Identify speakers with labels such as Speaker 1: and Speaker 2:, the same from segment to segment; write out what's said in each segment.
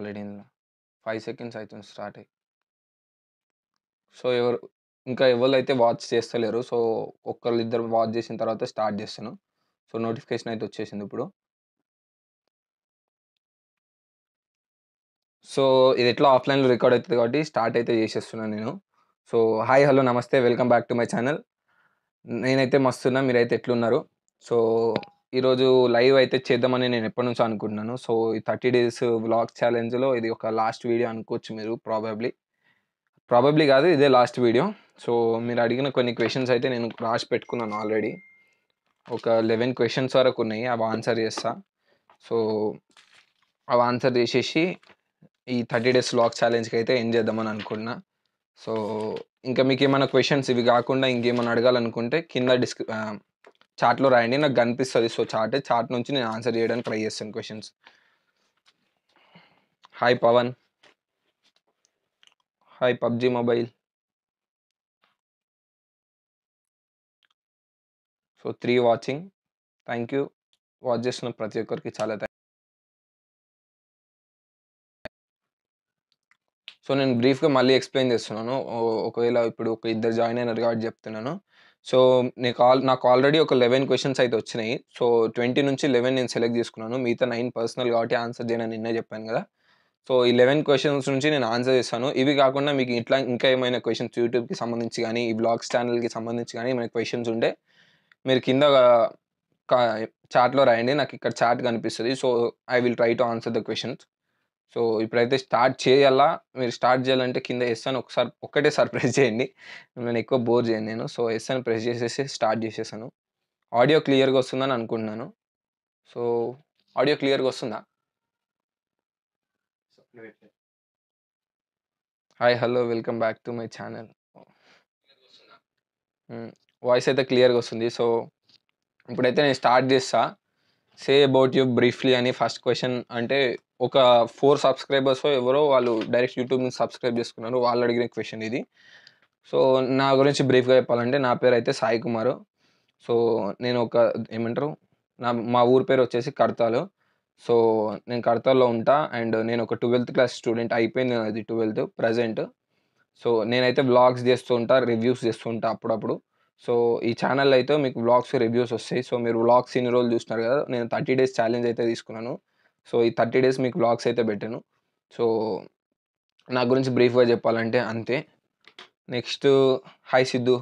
Speaker 1: already five seconds అవుతుంది start అయ్యి so ఎవరు ఇంకా ఎవరు అయితే వాచ్ చేస్తలేరు సో ఒక్కరు ఇద్దరు వాచ్ చేసిన తర్వాత స్టార్ట్ చేస్తాను సో నోటిఫికేషన్ అయితే వచ్చేసింది ఇప్పుడు సో ఇది ఎట్లా ఆఫ్లైన్లో రికార్డ్ అవుతుంది కాబట్టి స్టార్ట్ అయితే చేసేస్తున్నాను నేను సో హాయ్ హలో నమస్తే welcome back to my channel నేనైతే మస్తున్నా మీరైతే ఎట్లున్నారు సో ఈరోజు లైవ్ అయితే చేద్దామని నేను ఎప్పటి నుంచో అనుకుంటున్నాను సో ఈ థర్టీ డేస్ బ్లాగ్ ఛాలెంజ్లో ఇది ఒక లాస్ట్ వీడియో అనుకోవచ్చు మీరు ప్రాబబ్లీ ప్రాబబ్లీ కాదు ఇదే లాస్ట్ వీడియో సో మీరు అడిగిన కొన్ని క్వశ్చన్స్ అయితే నేను రాసి పెట్టుకున్నాను ఆల్రెడీ ఒక లెవెన్ క్వశ్చన్స్ వరకు ఉన్నాయి అవి ఆన్సర్ చేస్తా సో అవి ఆన్సర్ చేసేసి ఈ థర్టీ డేస్ బ్లాగ్ ఛాలెంజ్కి అయితే ఏం చేద్దామని అనుకుంటున్నా సో ఇంకా మీకు ఏమైనా క్వశ్చన్స్ ఇవి కాకుండా ఇంకేమైనా అడగాలనుకుంటే కింద డిస్క్రి చాట్లో రాయండి నాకు కనిపిస్తుంది సో చార్ట్ చార్ట్ నుంచి నేను ఆన్సర్ చేయడానికి ట్రై చేస్తాను questions hi Pavan hi PUBG mobile so three watching thank you watch చేస్తున్న ప్రతి ఒక్కరికి చాలా థ్యాంక్ సో నేను బ్రీఫ్గా మళ్ళీ ఎక్స్ప్లెయిన్ చేస్తున్నాను ఒకవేళ ఇప్పుడు ఒక ఇద్దరు జాయిన్ అయినారు కాబట్టి చెప్తున్నాను సో నీకు ఆల్ నాకు ఆల్రెడీ ఒక లెవెన్ క్వశ్చన్స్ అయితే వచ్చినాయి సో ట్వంటీ నుంచి లెవెన్ నేను సెలెక్ట్ చేసుకున్నాను మిగతా నైన్ పర్సనల్ కాబట్టి ఆన్సర్ చేయను నిన్నే చెప్పాను కదా సో ఈ లెవెన్ క్వశ్చన్స్ నుంచి నేను ఆన్సర్ చేస్తాను ఇవి కాకుండా మీకు ఇట్లా ఇంకా ఏమైనా క్వశ్చన్స్ యూట్యూబ్కి సంబంధించి కానీ ఈ బ్లాగ్స్ ఛానల్కి సంబంధించి కానీ ఏమైనా క్వశ్చన్స్ ఉంటే మీరు కింద చాట్లో రాయండి నాకు ఇక్కడ చాట్ కనిపిస్తుంది so I will try to answer the questions so ఇప్పుడైతే స్టార్ట్ చేయాలా మీరు స్టార్ట్ చేయాలంటే కింద ఎస్ అని ఒకసారి ఒక్కటేసారి ప్రెస్ చేయండి నేను ఎక్కువ బోర్ చేయను నేను సో ఎస్ అని ప్రెస్ చేసేసి స్టార్ట్ చేసేసాను ఆడియో క్లియర్గా వస్తుందని అనుకుంటున్నాను సో ఆడియో క్లియర్గా వస్తుందా hi hello welcome back to my channel voice అయితే క్లియర్గా వస్తుంది సో ఇప్పుడైతే నేను స్టార్ట్ చేస్తా సే అబౌట్ యూ బ్రీఫ్లీ అని ఫస్ట్ క్వశ్చన్ అంటే ఒక ఫోర్ సబ్స్క్రైబర్స్ ఎవరో వాళ్ళు డైరెక్ట్ యూట్యూబ్ నుంచి సబ్స్క్రైబ్ చేసుకున్నారు వాళ్ళు అడిగిన క్వశ్చన్ ఇది సో నా గురించి బ్రీఫ్గా చెప్పాలంటే నా పేరు అయితే సాయి కుమారు సో నేను ఒక ఏమంటారు నా మా ఊరి పేరు వచ్చేసి కడతాలు సో నేను కర్తాల్లో ఉంటా అండ్ నేను ఒక ట్వెల్త్ క్లాస్ స్టూడెంట్ అయిపోయింది అది ట్వెల్త్ ప్రజెంట్ సో నేనైతే బ్లాగ్స్ చేస్తూ ఉంటా రివ్యూస్ చేస్తూ ఉంటా అప్పుడప్పుడు సో ఈ ఛానల్ అయితే మీకు వ్లాగ్స్ రివ్యూస్ వస్తాయి సో మీరు వ్లాగ్స్ ఇన్ని రోజులు చూస్తున్నారు కదా నేను థర్టీ డేస్ ఛాలెంజ్ అయితే తీసుకున్నాను సో ఈ థర్టీ డేస్ మీకు వ్లాగ్స్ అయితే పెట్టాను సో నా గురించి బ్రీఫ్గా చెప్పాలంటే అంతే next hi Siddhu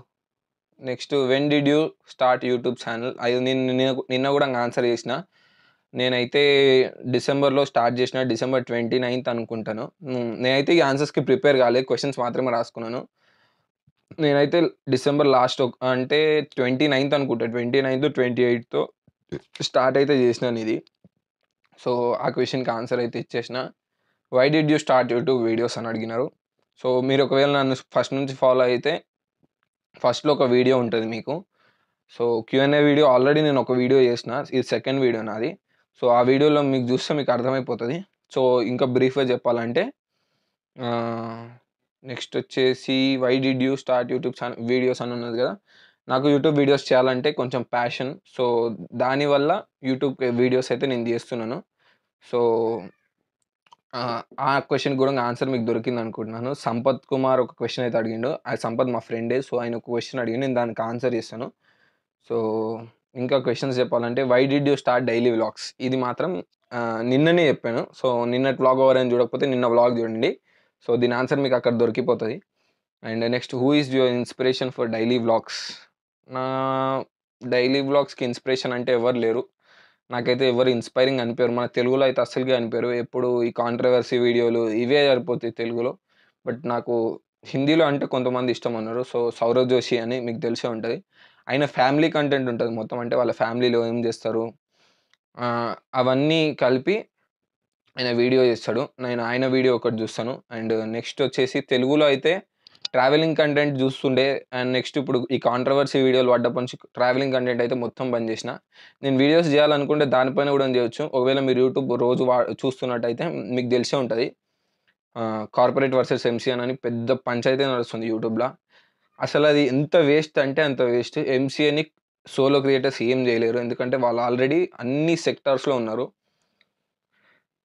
Speaker 1: next when did you start YouTube channel అది నేను నిన్న కూడా కూడా ఆన్సర్ చేసిన నేనైతే డిసెంబర్లో స్టార్ట్ చేసిన డిసెంబర్ ట్వంటీ నైన్త్ అనుకుంటాను నేనైతే ఈ ఆన్సర్స్కి ప్రిపేర్ కాలేదు క్వశ్చన్స్ మాత్రమే రాసుకున్నాను నేనైతే డిసెంబర్ లాస్ట్ అంటే ట్వంటీ నైన్త్ అనుకుంటా ట్వంటీ నైన్త్ ట్వంటీ ఎయిత్తో స్టార్ట్ అయితే చేసినాను ఇది సో ఆ క్వశ్చన్కి ఆన్సర్ అయితే ఇచ్చేసిన why did you start YouTube videos అని అడిగినారు సో మీరు ఒకవేళ నన్ను ఫస్ట్ నుంచి ఫాలో అయితే ఫస్ట్లో ఒక వీడియో ఉంటుంది మీకు సో క్యూఎన్ఏ వీడియో ఆల్రెడీ నేను ఒక వీడియో చేసిన ఇది సెకండ్ వీడియో నాది సో ఆ వీడియోలో మీకు చూస్తే మీకు అర్థమైపోతుంది సో ఇంకా బ్రీఫ్గా చెప్పాలంటే నెక్స్ట్ వచ్చేసి why did you start YouTube channel videos అని ఉన్నది కదా నాకు యూట్యూబ్ వీడియోస్ చేయాలంటే కొంచెం ప్యాషన్ సో దానివల్ల యూట్యూబ్ వీడియోస్ అయితే నేను చేస్తున్నాను సో ఆ క్వశ్చన్ కూడా ఆన్సర్ మీకు దొరికింది అనుకుంటున్నాను సంపత్ కుమార్ ఒక క్వశ్చన్ అయితే అడిగిండు ఆ సంపత్ మా ఫ్రెండే సో ఆయన ఒక క్వశ్చన్ అడిగిండు నేను దానికి ఆన్సర్ చేస్తాను సో ఇంకా క్వశ్చన్స్ చెప్పాలంటే why did you start daily vlogs ఇది మాత్రం నిన్ననే చెప్పాను సో నిన్నటి వ్లాగ్ ఎవరైనా చూడకపోతే నిన్న వ్లాగ్ చూడండి సో దీని ఆన్సర్ మీకు అక్కడ దొరికిపోతుంది and next who is your inspiration for daily vlogs నా డైలీ వ్లాగ్స్కి ఇన్స్పిరేషన్ అంటే ఎవరు లేరు నాకైతే ఎవరు ఇన్స్పైరింగ్ అనిపారు మన తెలుగులో అయితే అస్సలుగా అనిపారు ఎప్పుడు ఈ కాంట్రవర్సీ వీడియోలు ఇవే సరిపోతాయి తెలుగులో బట్ నాకు హిందీలో అంటే కొంతమంది ఇష్టం అన్నారు సో సౌరవ్ జోషి అని మీకు తెలిసే ఉంటుంది ఆయన ఫ్యామిలీ కంటెంట్ ఉంటుంది మొత్తం అంటే వాళ్ళ ఫ్యామిలీలో ఏం చేస్తారు అవన్నీ కలిపి ఆయన వీడియో చేస్తాడు నేను ఆయన వీడియో ఒకటి చూస్తాను అండ్ నెక్స్ట్ వచ్చేసి తెలుగులో అయితే ట్రావెలింగ్ కంటెంట్ చూస్తుండే అండ్ నెక్స్ట్ ఇప్పుడు ఈ కాంట్రవర్సీ వీడియోలు పడ్డప్పటి నుంచి ట్రావెలింగ్ కంటెంట్ అయితే మొత్తం బంద్ చేసిన నేను వీడియోస్ చేయాలనుకుంటే దానిపైన కూడా చేయొచ్చు ఒకవేళ మీరు యూట్యూబ్ రోజు వా చూస్తున్నట్టయితే మీకు తెలిసే ఉంటుంది కార్పొరేట్ వర్సెస్ ఎంసీఎన్ అని పెద్ద పంచాయతీ నడుస్తుంది యూట్యూబ్లో అసలు అది ఎంత వేస్ట్ అంటే అంత వేస్ట్ ఎంసీఎని సోలో క్రియేటర్స్ ఏం చేయలేరు ఎందుకంటే వాళ్ళు ఆల్రెడీ అన్ని సెక్టార్స్లో ఉన్నారు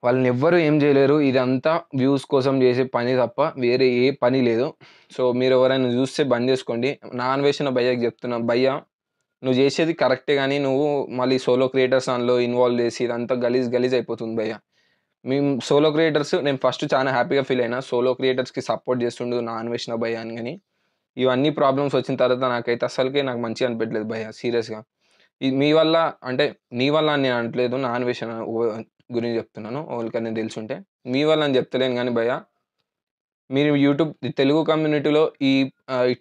Speaker 1: వాళ్ళని ఎవ్వరూ ఏం చేయలేరు ఇదంతా వ్యూస్ కోసం చేసే పని తప్ప వేరే ఏ పని లేదు సో మీరు ఎవరైనా చూస్తే బంద్ చేసుకోండి నా అన్వేషణ భయ్యకి చెప్తున్నా భయ్య నువ్వు చేసేది కరెక్టే కానీ నువ్వు మళ్ళీ సోలో క్రియేటర్స్ అందులో ఇన్వాల్వ్ చేసి ఇదంతా గలీజ్ గలీజ్ అయిపోతుంది భయ్య మేము సోలో క్రియేటర్స్ నేను ఫస్ట్ చాలా హ్యాపీగా ఫీల్ అయినా సోలో క్రియేటర్స్కి సపోర్ట్ చేస్తుండు నా అన్వేషణ భయ్య అని కానీ ఇవన్నీ ప్రాబ్లమ్స్ వచ్చిన తర్వాత నాకైతే అసలుకే నాకు మంచిగా అనిపించలేదు భయ్య సీరియస్గా మీ వల్ల అంటే నీ వల్ల నేను అనట్లేదు నా అన్వేషణ గురించి చెప్తున్నాను ఎవరికైనా ఉంటే మీ వల్ల నేను చెప్తలేను కానీ భయ మీరు యూట్యూబ్ తెలుగు కమ్యూనిటీలో ఈ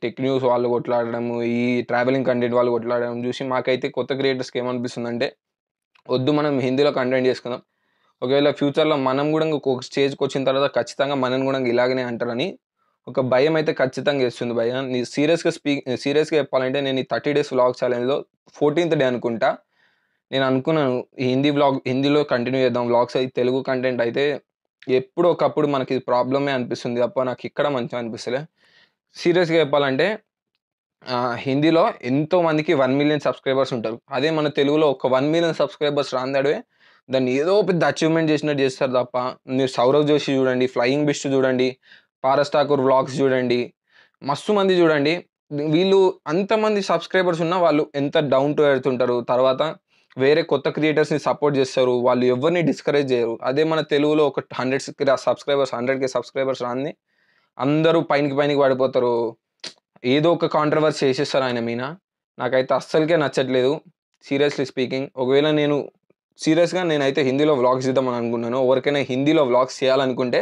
Speaker 1: టెక్ న్యూస్ వాళ్ళు కొట్లాడడం ఈ ట్రావెలింగ్ కంటెంట్ వాళ్ళు కొట్లాడడం చూసి మాకైతే కొత్త క్రియేటర్స్కి అంటే వద్దు మనం హిందీలో కంటెంట్ చేసుకుందాం ఒకవేళ ఫ్యూచర్లో మనం కూడా ఒక స్టేజ్కి వచ్చిన తర్వాత ఖచ్చితంగా మనం కూడా ఇలాగనే అంటారని ఒక భయం అయితే ఖచ్చితంగా వేస్తుంది భయ నీ సీరియస్గా స్పీక్ సీరియస్గా చెప్పాలంటే నేను ఈ థర్టీ డేస్ వ్లాగ్ ఛాలెంజ్లో ఫోర్టీన్త్ డే అనుకుంటా నేను అనుకున్నాను హిందీ బ్లాగ్ హిందీలో కంటిన్యూ చేద్దాం బ్లాగ్స్ అయితే తెలుగు కంటెంట్ అయితే ఎప్పుడు ఒకప్పుడు మనకి ప్రాబ్లమే అనిపిస్తుంది తప్ప నాకు ఇక్కడ మంచిగా అనిపిస్తలే సీరియస్గా చెప్పాలంటే హిందీలో ఎంతో మందికి వన్ మిలియన్ సబ్స్క్రైబర్స్ ఉంటారు అదే మన తెలుగులో ఒక వన్ మిలియన్ సబ్స్క్రైబర్స్ రాందాడే దాన్ని ఏదో పెద్ద అచీవ్మెంట్ చేసినట్టు చేస్తారు తప్ప మీరు సౌరవ్ జోషి చూడండి ఫ్లయింగ్ బిస్ట్ చూడండి పారస్ ఠాకూర్ వ్లాగ్స్ చూడండి మస్తు మంది చూడండి వీళ్ళు అంతమంది సబ్స్క్రైబర్స్ ఉన్న వాళ్ళు ఎంత డౌన్ టు ఎడుతుంటారు తర్వాత వేరే కొత్త క్రియేటర్స్ని సపోర్ట్ చేస్తారు వాళ్ళు ఎవరిని డిస్కరేజ్ చేయరు అదే మన తెలుగులో ఒక హండ్రెడ్ సబ్స్క్రైబర్స్ హండ్రెడ్కి సబ్స్క్రైబర్స్ రాని అందరూ పైనకి పైనకి పడిపోతారు ఏదో ఒక కాంట్రవర్సీ చేసేస్తారు ఆయన మీద నాకైతే అస్సలకే నచ్చట్లేదు సీరియస్లీ స్పీకింగ్ ఒకవేళ నేను సీరియస్గా నేనైతే హిందీలో వ్లాగ్స్ ఇద్దామని అనుకున్నాను ఎవరికైనా హిందీలో వ్లాగ్స్ చేయాలనుకుంటే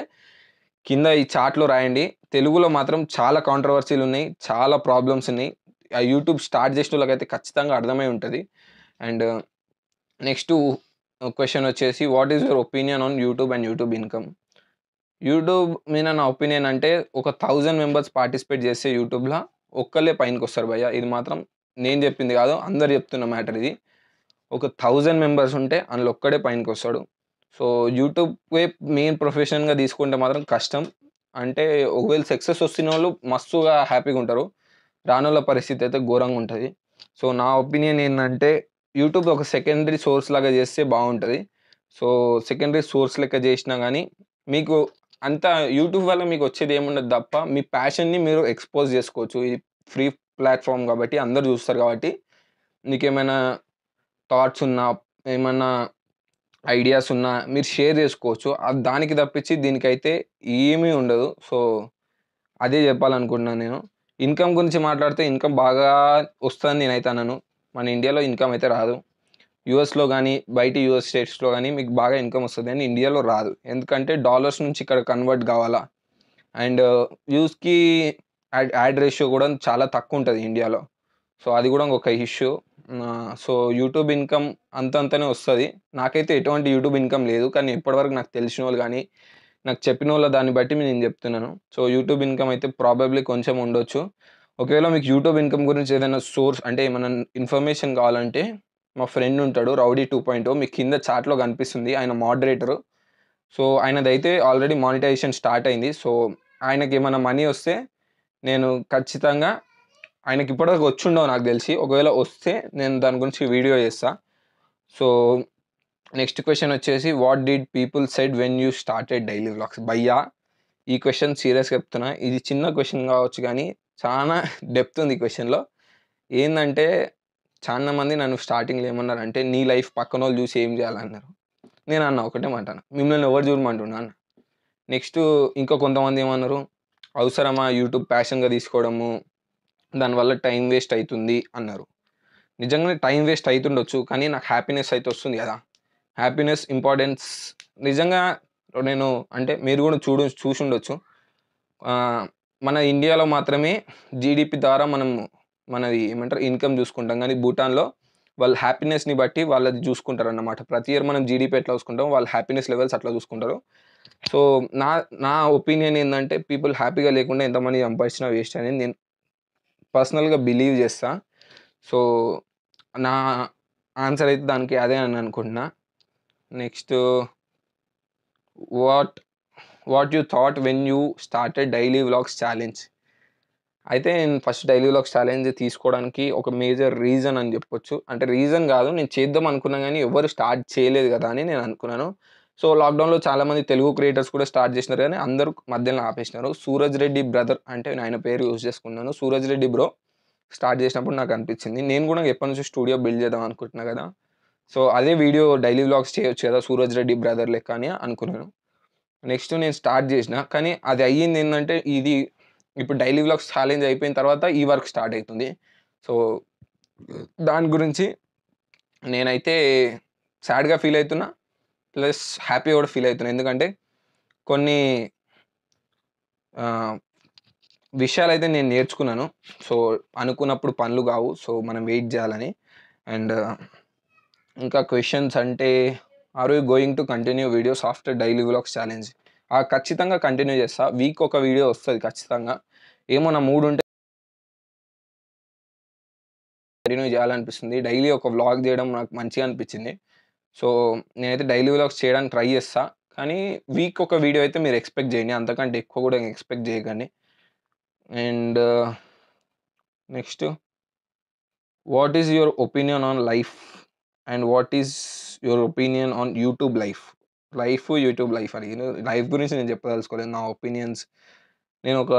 Speaker 1: కింద ఈ చాట్లో రాయండి తెలుగులో మాత్రం చాలా కాంట్రవర్సీలు ఉన్నాయి చాలా ప్రాబ్లమ్స్ ఉన్నాయి ఆ యూట్యూబ్ స్టార్ట్ చేసిన వాళ్ళకైతే ఖచ్చితంగా అర్థమై ఉంటుంది అండ్ నెక్స్ట్ క్వశ్చన్ వచ్చేసి what is your opinion on YouTube and YouTube income YouTube మీద నా ఒపీనియన్ అంటే ఒక థౌజండ్ మెంబర్స్ పార్టిసిపేట్ చేస్తే యూట్యూబ్లో ఒక్కళ్ళే పైనకి వస్తారు భయ్య ఇది మాత్రం నేను చెప్పింది కాదు అందరు చెప్తున్న మ్యాటర్ ఇది ఒక థౌజండ్ మెంబర్స్ ఉంటే అందులో ఒక్కడే పైనకి వస్తాడు సో యూట్యూబ్ మెయిన్ ప్రొఫెషన్గా తీసుకుంటే మాత్రం కష్టం అంటే ఒకవేళ సక్సెస్ వస్తున్న వాళ్ళు మస్తుగా హ్యాపీగా ఉంటారు రానుల పరిస్థితి అయితే ఘోరంగా ఉంటుంది సో నా ఒపీనియన్ ఏంటంటే యూట్యూబ్ ఒక సెకండరీ సోర్స్ లాగా చేస్తే బాగుంటుంది సో సెకండరీ సోర్స్ లెక్క చేసినా కానీ మీకు అంత యూట్యూబ్ వల్ల మీకు వచ్చేది ఏముండదు తప్ప మీ ప్యాషన్ని మీరు ఎక్స్పోజ్ చేసుకోవచ్చు ఇది ఫ్రీ ప్లాట్ఫామ్ కాబట్టి అందరు చూస్తారు కాబట్టి మీకు ఏమైనా థాట్స్ ఉన్నా ఏమైనా ఐడియాస్ ఉన్నా మీరు షేర్ చేసుకోవచ్చు దానికి తప్పించి దీనికైతే ఏమీ ఉండదు సో అదే చెప్పాలనుకుంటున్నాను నేను ఇన్కమ్ గురించి మాట్లాడితే ఇన్కమ్ బాగా నేను నేనైతే అన్నాను మన ఇండియాలో ఇన్కమ్ అయితే రాదు యూఎస్లో కానీ బయట యూఎస్ స్టేట్స్లో కానీ మీకు బాగా ఇన్కమ్ వస్తుంది అని ఇండియాలో రాదు ఎందుకంటే డాలర్స్ నుంచి ఇక్కడ కన్వర్ట్ కావాలా అండ్ వ్యూస్కి యాడ్ యాడ్ రేషియో కూడా చాలా తక్కువ ఉంటుంది ఇండియాలో సో అది కూడా ఒక ఇష్యూ సో యూట్యూబ్ ఇన్కమ్ అంతంతనే వస్తుంది నాకైతే ఎటువంటి యూట్యూబ్ ఇన్కమ్ లేదు కానీ ఇప్పటివరకు నాకు తెలిసిన వాళ్ళు కానీ నాకు చెప్పిన వాళ్ళ దాన్ని బట్టి నేను చెప్తున్నాను సో యూట్యూబ్ ఇన్కమ్ అయితే ప్రాబబ్లీ కొంచెం ఉండొచ్చు ఒకవేళ మీకు యూట్యూబ్ ఇన్కమ్ గురించి ఏదైనా సోర్స్ అంటే ఏమైనా ఇన్ఫర్మేషన్ కావాలంటే మా ఫ్రెండ్ ఉంటాడు రౌడీ టూ పాయింట్ మీకు కింద చాట్లో కనిపిస్తుంది ఆయన మోడరేటర్ సో ఆయనదైతే ఆల్రెడీ మానిటైజేషన్ స్టార్ట్ అయింది సో ఆయనకి ఏమైనా మనీ వస్తే నేను ఖచ్చితంగా ఆయనకి ఇప్పటివరకు వచ్చిండవు నాకు తెలిసి ఒకవేళ వస్తే నేను దాని గురించి వీడియో చేస్తా సో నెక్స్ట్ క్వశ్చన్ వచ్చేసి what did people said when you started daily vlogs భయ్యా ఈ క్వశ్చన్ సీరియస్గా చెప్తున్నా ఇది చిన్న క్వశ్చన్ కావచ్చు కానీ చాలా డెప్త్ ఉంది క్వశ్చన్లో ఏంటంటే చాలా మంది నన్ను స్టార్టింగ్లో ఏమన్నారంటే నీ లైఫ్ పక్కన వాళ్ళు చూసి ఏం చేయాలన్నారు నేను అన్న ఒకటే మాట మిమ్మల్ని ఎవరు చూడమంటున్నా అన్న నెక్స్ట్ ఇంకా కొంతమంది ఏమన్నారు అవసరమా యూట్యూబ్ ప్యాషన్గా తీసుకోవడము దానివల్ల టైం వేస్ట్ అవుతుంది అన్నారు నిజంగానే టైం వేస్ట్ అవుతుండొచ్చు కానీ నాకు హ్యాపీనెస్ అయితే వస్తుంది కదా హ్యాపీనెస్ ఇంపార్టెన్స్ నిజంగా నేను అంటే మీరు కూడా చూడు ఉండొచ్చు మన ఇండియాలో మాత్రమే జీడిపి ద్వారా మనం మనది ఏమంటారు ఇన్కమ్ చూసుకుంటాం కానీ భూటాన్లో వాళ్ళ హ్యాపీనెస్ని బట్టి వాళ్ళది చూసుకుంటారు అన్నమాట ప్రతి ఇయర్ మనం జీడిపి ఎట్లా చూసుకుంటాం వాళ్ళ హ్యాపీనెస్ లెవెల్స్ అట్లా చూసుకుంటారు సో నా నా ఒపీనియన్ ఏంటంటే పీపుల్ హ్యాపీగా లేకుండా ఎంతమంది సంపాదించినా వేస్ట్ అని నేను పర్సనల్గా బిలీవ్ చేస్తా సో నా ఆన్సర్ అయితే దానికి అదే అని అనుకుంటున్నా next what what you thought when you started daily vlogs challenge అయితే నేను ఫస్ట్ డైలీ వ్లాగ్స్ ఛాలెంజ్ తీసుకోవడానికి ఒక మేజర్ రీజన్ అని చెప్పొచ్చు అంటే రీజన్ కాదు నేను చేద్దాం అనుకున్నా కానీ ఎవరు స్టార్ట్ చేయలేదు కదా అని నేను అనుకున్నాను సో లాక్డౌన్లో చాలామంది తెలుగు క్రియేటర్స్ కూడా స్టార్ట్ చేసినారు కానీ అందరూ మధ్యలో ఆపేసినారు సూరజ్ రెడ్డి బ్రదర్ అంటే నేను ఆయన పేరు యూజ్ చేసుకున్నాను సూరజ్ రెడ్డి బ్రో స్టార్ట్ చేసినప్పుడు నాకు అనిపించింది నేను కూడా ఎప్పటి నుంచి స్టూడియో బిల్డ్ చేద్దాం అనుకుంటున్నా కదా సో అదే వీడియో డైలీ వ్లాగ్స్ చేయొచ్చు కదా సూరజ్ రెడ్డి బ్రదర్ లెక్క అని అనుకున్నాను నెక్స్ట్ నేను స్టార్ట్ చేసిన కానీ అది అయ్యింది ఏంటంటే ఇది ఇప్పుడు డైలీ బ్లాగ్స్ ఛాలెంజ్ అయిపోయిన తర్వాత ఈ వర్క్ స్టార్ట్ అవుతుంది సో దాని గురించి నేనైతే సాడ్గా ఫీల్ అవుతున్నా ప్లస్ హ్యాపీ కూడా ఫీల్ అవుతున్నా ఎందుకంటే కొన్ని విషయాలు అయితే నేను నేర్చుకున్నాను సో అనుకున్నప్పుడు పనులు కావు సో మనం వెయిట్ చేయాలని అండ్ ఇంకా క్వశ్చన్స్ అంటే are you going to continue videos after daily vlogs challenge ఆ ఖచ్చితంగా కంటిన్యూ చేస్తా వీక్ ఒక వీడియో వస్తుంది ఖచ్చితంగా ఏమో నా మూడు ఉంటే కంటిన్యూ చేయాలనిపిస్తుంది డైలీ ఒక వ్లాగ్ చేయడం నాకు మంచిగా అనిపించింది సో నేనైతే డైలీ వ్లాగ్స్ చేయడానికి ట్రై చేస్తా కానీ వీక్ ఒక వీడియో అయితే మీరు ఎక్స్పెక్ట్ చేయండి అంతకంటే ఎక్కువ కూడా ఎక్స్పెక్ట్ చేయకండి and next what is your opinion on life and what is your opinion on YouTube life life YouTube life అని నేను లైఫ్ గురించి నేను చెప్పదలుచుకోలేదు నా ఒపీనియన్స్ నేను ఒక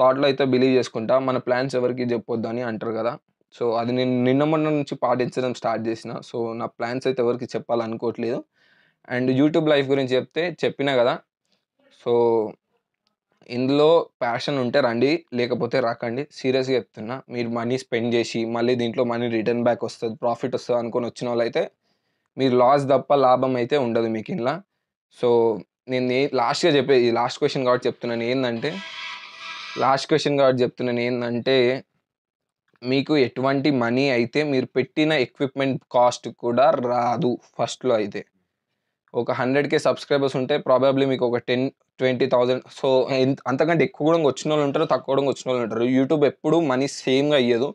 Speaker 1: థాట్లో అయితే బిలీవ్ చేసుకుంటా మన ప్లాన్స్ ఎవరికి చెప్పొద్దు అని అంటారు కదా సో అది నేను నిన్న మొన్న నుంచి పాటించడం స్టార్ట్ చేసిన సో నా ప్లాన్స్ అయితే ఎవరికి చెప్పాలనుకోవట్లేదు అండ్ యూట్యూబ్ లైఫ్ గురించి చెప్తే చెప్పినా కదా సో ఇందులో ప్యాషన్ ఉంటే రండి లేకపోతే రాకండి సీరియస్గా చెప్తున్నా మీరు మనీ స్పెండ్ చేసి మళ్ళీ దీంట్లో మనీ రిటర్న్ బ్యాక్ వస్తుంది ప్రాఫిట్ వస్తుంది అనుకొని వచ్చిన వాళ్ళు అయితే మీరు లాస్ తప్ప లాభం అయితే ఉండదు మీకు ఇంట్లో సో నేను లాస్ట్గా చెప్పే లాస్ట్ క్వశ్చన్ కాబట్టి చెప్తున్నాను ఏంటంటే లాస్ట్ క్వశ్చన్ కాబట్టి చెప్తున్నాను ఏంటంటే మీకు ఎటువంటి మనీ అయితే మీరు పెట్టిన ఎక్విప్మెంట్ కాస్ట్ కూడా రాదు ఫస్ట్లో అయితే ఒక హండ్రెడ్కే సబ్స్క్రైబర్స్ ఉంటే ప్రాబబ్లీ మీకు ఒక టెన్ ట్వంటీ థౌజండ్ సో అంతకంటే ఎక్కువ కూడా వచ్చిన వాళ్ళు ఉంటారు తక్కువ కూడా వచ్చిన వాళ్ళు ఉంటారు యూట్యూబ్ ఎప్పుడు మనీ సేమ్గా అయ్యదు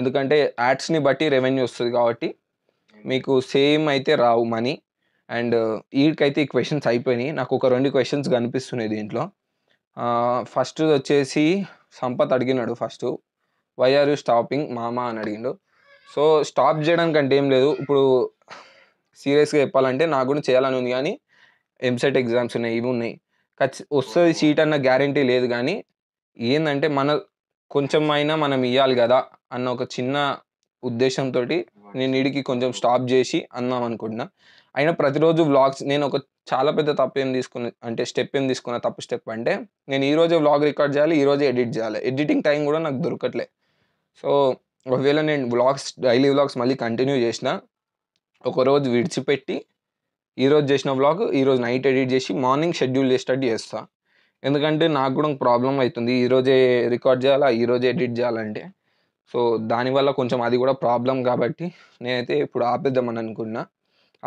Speaker 1: ఎందుకంటే యాడ్స్ని బట్టి రెవెన్యూ వస్తుంది కాబట్టి మీకు సేమ్ అయితే రావు మనీ అండ్ వీడికైతే ఈ క్వశ్చన్స్ అయిపోయినాయి నాకు ఒక రెండు క్వశ్చన్స్ కనిపిస్తున్నాయి దీంట్లో ఫస్ట్ వచ్చేసి సంపత్ అడిగినాడు first why are you stopping మామా అని అడిగిండు సో స్టాప్ చేయడానికి అంటే ఏం లేదు ఇప్పుడు సీరియస్గా చెప్పాలంటే నాకు కూడా చేయాలని ఉంది కానీ ఎంసెట్ ఎగ్జామ్స్ ఉన్నాయి ఇవి ఉన్నాయి ఖచ్చి వస్తుంది సీట్ అన్న గ్యారంటీ లేదు కానీ ఏంటంటే మన కొంచెం అయినా మనం ఇవ్వాలి కదా అన్న ఒక చిన్న ఉద్దేశంతో నేను ఇడికి కొంచెం స్టాప్ చేసి అన్నాం అనుకుంటున్నా అయినా ప్రతిరోజు వ్లాగ్స్ నేను ఒక చాలా పెద్ద తప్పు ఏం తీసుకున్న అంటే స్టెప్ ఏం తీసుకున్న తప్పు స్టెప్ అంటే నేను ఈరోజే వ్లాగ్ రికార్డ్ చేయాలి ఈరోజే ఎడిట్ చేయాలి ఎడిటింగ్ టైం కూడా నాకు దొరకట్లే సో ఒకవేళ నేను వ్లాగ్స్ డైలీ వ్లాగ్స్ మళ్ళీ కంటిన్యూ చేసిన ఒకరోజు విడిచిపెట్టి ఈరోజు చేసిన వ్లాగ్ ఈరోజు నైట్ ఎడిట్ చేసి మార్నింగ్ షెడ్యూల్ చేసేటట్టు చేస్తాను ఎందుకంటే నాకు కూడా ప్రాబ్లం అవుతుంది ఈరోజే రికార్డ్ చేయాలా ఈరోజే ఎడిట్ చేయాలంటే సో దానివల్ల కొంచెం అది కూడా ప్రాబ్లం కాబట్టి నేనైతే ఇప్పుడు ఆపేద్దామని అనుకున్నా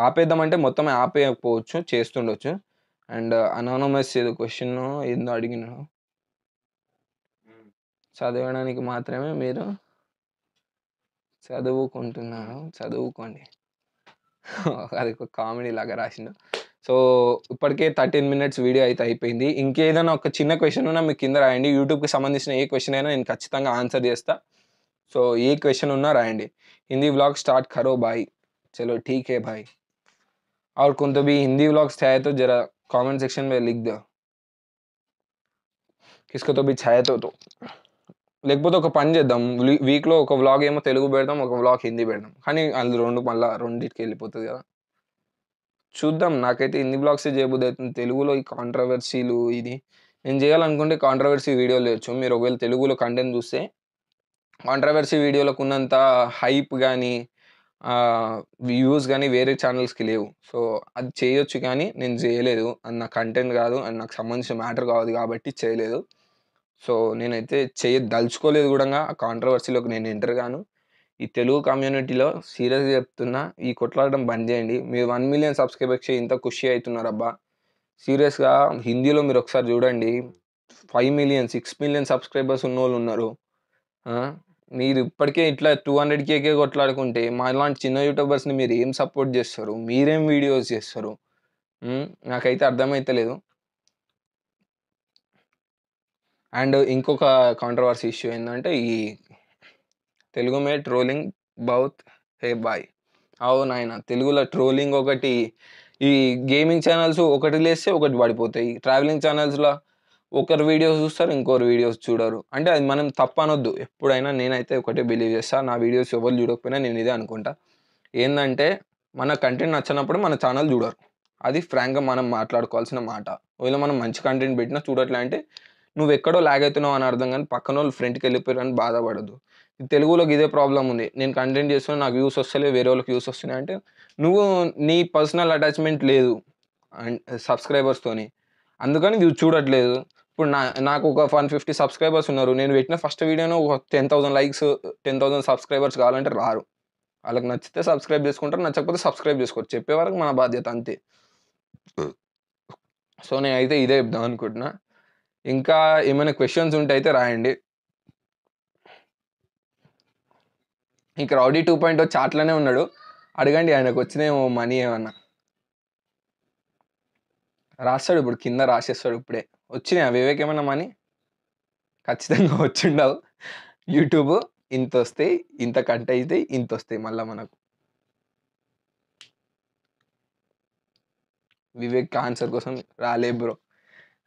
Speaker 1: ఆపేద్దామంటే మొత్తం ఆపేయకపోవచ్చు చేస్తుండొచ్చు అండ్ అనానమస్ ఏదో క్వశ్చన్ ఏందో అడిగిన చదవడానికి మాత్రమే మీరు చదువుకుంటున్నాను చదువుకోండి అది ఒక కామెడీ లాగా రాసిండు సో ఇప్పటికే థర్టీన్ మినిట్స్ వీడియో అయితే అయిపోయింది ఇంకేదైనా ఒక చిన్న క్వశ్చన్ ఉన్నా మీకు కింద రాయండి యూట్యూబ్కి సంబంధించిన ఏ క్వశ్చన్ అయినా నేను ఖచ్చితంగా ఆన్సర్ చేస్తాను సో ఈ క్వశ్చన్ ఉన్నారండి హిందీ వ్లాగ్ స్టార్ట్ కరో బాయ్ चलो ठीक है भाई और कुंतबी हिंदी व्लॉग्स થાય તો जरा कमेंट सेक्शन મે લખ দাও ਕਿਸක తో ବି છાય તો તો લખબો તો ઓક પન દે ダム વીકલો ઓક વ્લોગ એમો તેલુગુ બેડ ダム ઓક વ્લોગ હિન્દી બેડ ダム కాని આલુ રણો મલ્લા રણ દીકે એલપોતદ કાદા ચુદ ダム નાకైతే હિન્દી વ્લોગસે જેબોદાયતું તેલુગુલો ઈ કોન્ટ્રોવર્સીలు ઈని ఏం చేయాలనుకుంటే కాంట్రోవర్సీ వీడియోలు చేచూ మిర ఒకే తెలుగులో కంటెంట్ చూస్తే కాంట్రవర్సీ వీడియోలకు ఉన్నంత హైప్ కానీ వ్యూస్ కానీ వేరే ఛానల్స్కి లేవు సో అది చేయొచ్చు కానీ నేను చేయలేదు అది నా కంటెంట్ కాదు అండ్ నాకు సంబంధించిన మ్యాటర్ కావదు కాబట్టి చేయలేదు సో నేనైతే చేయ దలుచుకోలేదు కూడా ఆ కాంట్రవర్సీలోకి నేను ఎంటర్ కాను ఈ తెలుగు కమ్యూనిటీలో సీరియస్గా చెప్తున్నా ఈ కొట్లాడడం బంద్ చేయండి మీరు వన్ మిలియన్ సబ్స్క్రైబర్స్ ఇంత ఖుషి అవుతున్నారబ్బా సీరియస్గా హిందీలో మీరు ఒకసారి చూడండి five million six million subscribers ఉన్న వాళ్ళు ఉన్నారు మీరు ఇప్పటికే ఇట్లా టూ హండ్రెడ్ కేకే కొట్లాడుకుంటే మా ఇలాంటి చిన్న యూట్యూబర్స్ని మీరు ఏం సపోర్ట్ చేస్తారు మీరేం వీడియోస్ చేస్తారు నాకైతే అర్థమైతలేదు అండ్ ఇంకొక కాంట్రవర్సీ ఇష్యూ ఏంటంటే ఈ తెలుగు మే ట్రోలింగ్ బౌత్ హే బాయ్ అవును నాయన తెలుగులో ట్రోలింగ్ ఒకటి ఈ గేమింగ్ ఛానల్స్ ఒకటి లేస్తే ఒకటి పడిపోతాయి ట్రావెలింగ్ ఛానల్స్లో ఒకరు వీడియోస్ చూస్తారు ఇంకొకరు వీడియోస్ చూడరు అంటే అది మనం తప్పనొద్దు ఎప్పుడైనా నేనైతే ఒకటే బిలీవ్ చేస్తాను నా వీడియోస్ ఎవరు చూడకపోయినా నేను ఇదే అనుకుంటా ఏంటంటే మన కంటెంట్ నచ్చినప్పుడు మన ఛానల్ చూడరు అది ఫ్రాంక్గా మనం మాట్లాడుకోవాల్సిన మాట ఒకవేళ మనం మంచి కంటెంట్ పెట్టినా చూడట్లే అంటే నువ్వు ఎక్కడో లాగ్ అవుతున్నావు అని అర్థం కానీ పక్కన వాళ్ళు ఫ్రెండ్కి వెళ్ళిపోయారని బాధపడదు తెలుగులోకి ఇదే ప్రాబ్లం ఉంది నేను కంటెంట్ చేస్తున్నా నాకు వ్యూస్ వస్తలే వేరే వాళ్ళకి వ్యూస్ వస్తున్నాయి అంటే నువ్వు నీ పర్సనల్ అటాచ్మెంట్ లేదు అండ్ సబ్స్క్రైబర్స్తోని అందుకని వ్యూ చూడట్లేదు ఇప్పుడు నా నాకు ఒక వన్ ఫిఫ్టీ సబ్స్క్రైబర్స్ ఉన్నారు నేను పెట్టిన ఫస్ట్ వీడియోను ఒక ten thousand likes ten thousand subscribers కావాలంటే రారు వాళ్ళకి నచ్చితే సబ్స్క్రైబ్ చేసుకుంటారు నచ్చకపోతే సబ్స్క్రైబ్ చేసుకోరు చెప్పే వరకు మన బాధ్యత అంతే సో నేను అయితే ఇదే చెప్దాం అనుకుంటున్నా ఇంకా ఏమైనా క్వశ్చన్స్ ఉంటే అయితే రాయండి ఇంకా క్రౌడీ టూ పాయింట్ వచ్చి ఉన్నాడు అడగండి ఆయనకు వచ్చినేమో మనీ ఏమన్నా రాస్తాడు ఇప్పుడు కింద రాసేస్తాడు ఇప్పుడే వచ్చినాయి వివేక్ ఏమన్నా మనీ ఖచ్చితంగా వచ్చిండవు యూట్యూబ్ ఇంత వస్తే ఇంత కంట అయితే ఇంత వస్తాయి మళ్ళీ మనకు వివేక్ ఆన్సర్ కోసం రాలే బ్రో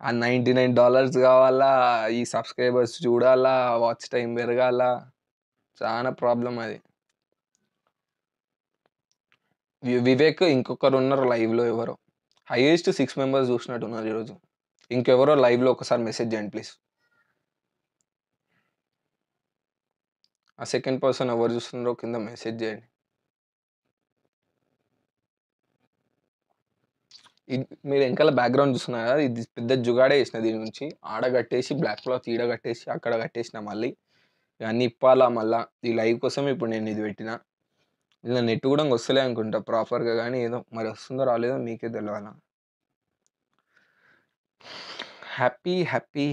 Speaker 1: ఆ నైంటీ నైన్ డాలర్స్ కావాలా ఈ సబ్స్క్రైబర్స్ చూడాలా వాచ్ టైం పెరగాల చాలా ప్రాబ్లం అది వివేక్ ఇంకొకరు ఉన్నారు లైవ్లో ఎవరో హైయెస్ట్ సిక్స్ మెంబర్స్ చూసినట్టున్నారు ఈరోజు ఇంకెవరో లైవ్లో ఒకసారి మెసేజ్ చేయండి ప్లీజ్ ఆ సెకండ్ పర్సన్ ఎవరు చూస్తున్నారో కింద మెసేజ్ చేయండి మీరు వెనకాల బ్యాక్గ్రౌండ్ చూస్తున్నారు కదా ఇది పెద్ద జుగాడే వేసిన దీని నుంచి ఆడగట్టేసి బ్లాక్ క్లాత్ ఈడగట్టేసి అక్కడ కట్టేసిన మళ్ళీ ఇవన్నీ ఇప్పాలా మళ్ళా ఈ లైవ్ కోసం ఇప్పుడు నేను ఇది పెట్టిన ఇలా నెట్ కూడా వస్తలే అనుకుంటా ప్రాపర్గా కానీ ఏదో మరి వస్తుందో రాలేదో మీకే తెలియాలా హ్యాపీ హ్యాపీ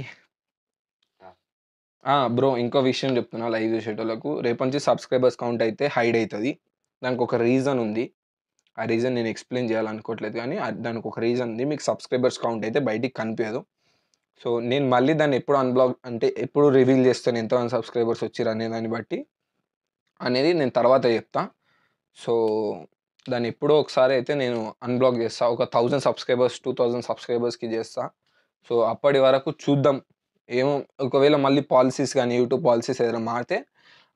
Speaker 1: బ్రో ఇంకో విషయం చెప్తున్నా లైవ్ చూసేటోళ్ళకు రేపు నుంచి సబ్స్క్రైబర్స్ కౌంట్ అయితే హైడ్ అవుతుంది దానికి ఒక రీజన్ ఉంది ఆ రీజన్ నేను ఎక్స్ప్లెయిన్ చేయాలనుకోవట్లేదు కానీ దానికి ఒక రీజన్ ఉంది మీకు సబ్స్క్రైబర్స్ కౌంట్ అయితే బయటికి కనిపించదు సో నేను మళ్ళీ దాన్ని ఎప్పుడు అన్బ్లాక్ అంటే ఎప్పుడు రివీల్ చేస్తాను ఎంతమంది సబ్స్క్రైబర్స్ వచ్చారు అనే దాన్ని బట్టి అనేది నేను తర్వాత చెప్తా సో దాన్ని ఎప్పుడో ఒకసారి అయితే నేను అన్బ్లాక్ చేస్తా ఒక థౌజండ్ సబ్స్క్రైబర్స్ టూ థౌజండ్ సబ్స్క్రైబర్స్కి చేస్తా సో అప్పటి వరకు చూద్దాం ఏమో ఒకవేళ మళ్ళీ పాలసీస్ కానీ యూట్యూబ్ పాలసీస్ ఏదైనా మారితే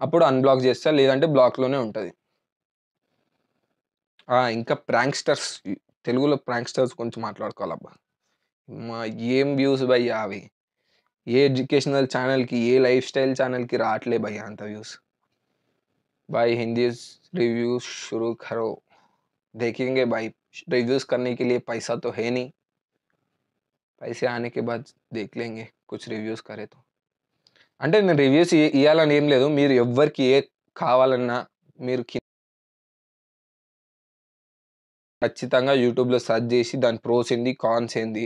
Speaker 1: అప్పుడు అన్బ్లాక్ చేస్తా లేదంటే బ్లాక్లోనే ఉంటుంది ఇంకా ప్రాంక్స్టర్స్ తెలుగులో ప్రాంక్స్టర్స్ కొంచెం మాట్లాడుకోవాలబ్బా మా ఏం వ్యూస్ భయ్యా అవి ఏ ఎడ్యుకేషనల్ ఛానల్కి ఏ లైఫ్ స్టైల్ ఛానల్కి రావట్లే భయ్యా అంత వ్యూస్ బాయ్ హిందీస్ రివ్యూస్ షురూ ఖరో देखेंगे भाई रिव्यूज़ करने के लिए पैसा तो है नहीं पैसे ఆనే కే బాద్ కుచ్ రివ్యూస్ కరే అంటే నేను రివ్యూస్ ఇవ్వాలని ఏం లేదు మీరు ఎవ్వరికి ఏ కావాలన్నా మీరు ఖచ్చితంగా యూట్యూబ్లో సర్చ్ చేసి దాని ప్రోస్ ఏంది కాన్స్ ఏంది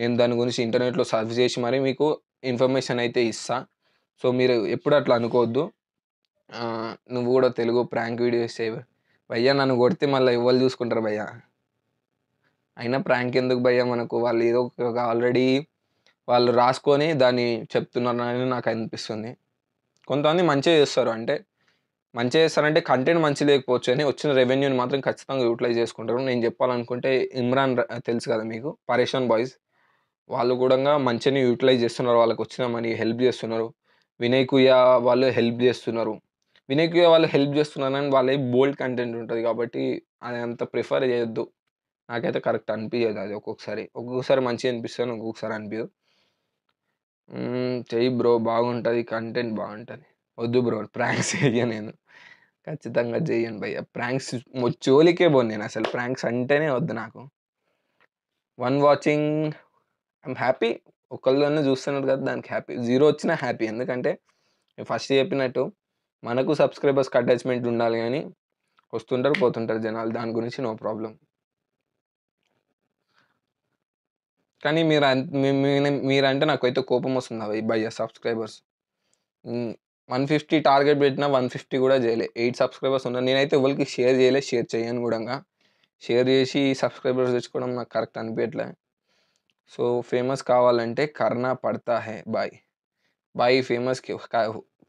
Speaker 1: నేను దాని గురించి ఇంటర్నెట్లో సర్చ్ చేసి మరి మీకు ఇన్ఫర్మేషన్ అయితే ఇస్తా సో మీరు ఎప్పుడు అట్లా అనుకోవద్దు నువ్వు కూడా తెలుగు ప్రాంక్ వీడియోస్ భయ్యా నన్ను కొడితే మళ్ళీ ఇవ్వాలి చూసుకుంటారు భయ్యా అయినా ప్రాంక్ ఎందుకు భయ్యా మనకు వాళ్ళు ఏదో ఆల్రెడీ వాళ్ళు రాసుకొని దాన్ని చెప్తున్నారు అని నాకు అనిపిస్తుంది కొంతమంది మంచిగా చేస్తారు అంటే మంచిగా చేస్తారంటే కంటెంట్ మంచి లేకపోవచ్చు అని వచ్చిన రెవెన్యూని మాత్రం ఖచ్చితంగా యూటిలైజ్ చేసుకుంటారు నేను చెప్పాలనుకుంటే ఇమ్రాన్ తెలుసు కదా మీకు పరేషాన్ బాయ్స్ వాళ్ళు కూడా మంచిగా యూటిలైజ్ చేస్తున్నారు వాళ్ళకి వచ్చిన మనీ హెల్ప్ చేస్తున్నారు వినయ్ కుయ్య వాళ్ళు హెల్ప్ చేస్తున్నారు వినయ్కి వాళ్ళు హెల్ప్ అని వాళ్ళే బోల్డ్ కంటెంట్ ఉంటుంది కాబట్టి అది అంత ప్రిఫర్ చేయొద్దు నాకైతే కరెక్ట్ అనిపించదు అది ఒక్కొక్కసారి ఒక్కొక్కసారి మంచిగా అనిపిస్తుంది ఒక్కొక్కసారి అనిపించదు చెయ్యి బ్రో బాగుంటుంది కంటెంట్ బాగుంటుంది వద్దు బ్రో ప్రాంక్స్ చెయ్య నేను ఖచ్చితంగా చెయ్యను భయ్య ప్రాంక్స్ చోలికే పోను నేను అసలు ప్రాంక్స్ అంటేనే వద్దు నాకు వన్ వాచింగ్ ఐమ్ హ్యాపీ ఒకళ్ళు చూస్తున్నారు కదా దానికి హ్యాపీ జీరో వచ్చినా హ్యాపీ ఎందుకంటే ఫస్ట్ చెప్పినట్టు మనకు సబ్స్క్రైబర్స్కి అటాచ్మెంట్ ఉండాలి కానీ వస్తుంటారు పోతుంటారు జనాలు దాని గురించి నో ప్రాబ్లం కానీ మీరు మీరంటే నాకైతే కోపం వస్తుంది అవి బయ సబ్స్క్రైబర్స్ వన్ ఫిఫ్టీ టార్గెట్ పెట్టినా వన్ ఫిఫ్టీ కూడా చేయలే ఎయిట్ సబ్స్క్రైబర్స్ ఉన్నారు నేనైతే ఎవరికి షేర్ చేయలే షేర్ చేయను కూడా షేర్ చేసి సబ్స్క్రైబర్స్ తెచ్చుకోవడం నాకు కరెక్ట్ అనిపించట్లే సో ఫేమస్ కావాలంటే కర్ణా పడతా హే బాయ్ బాయ్ ఫేమస్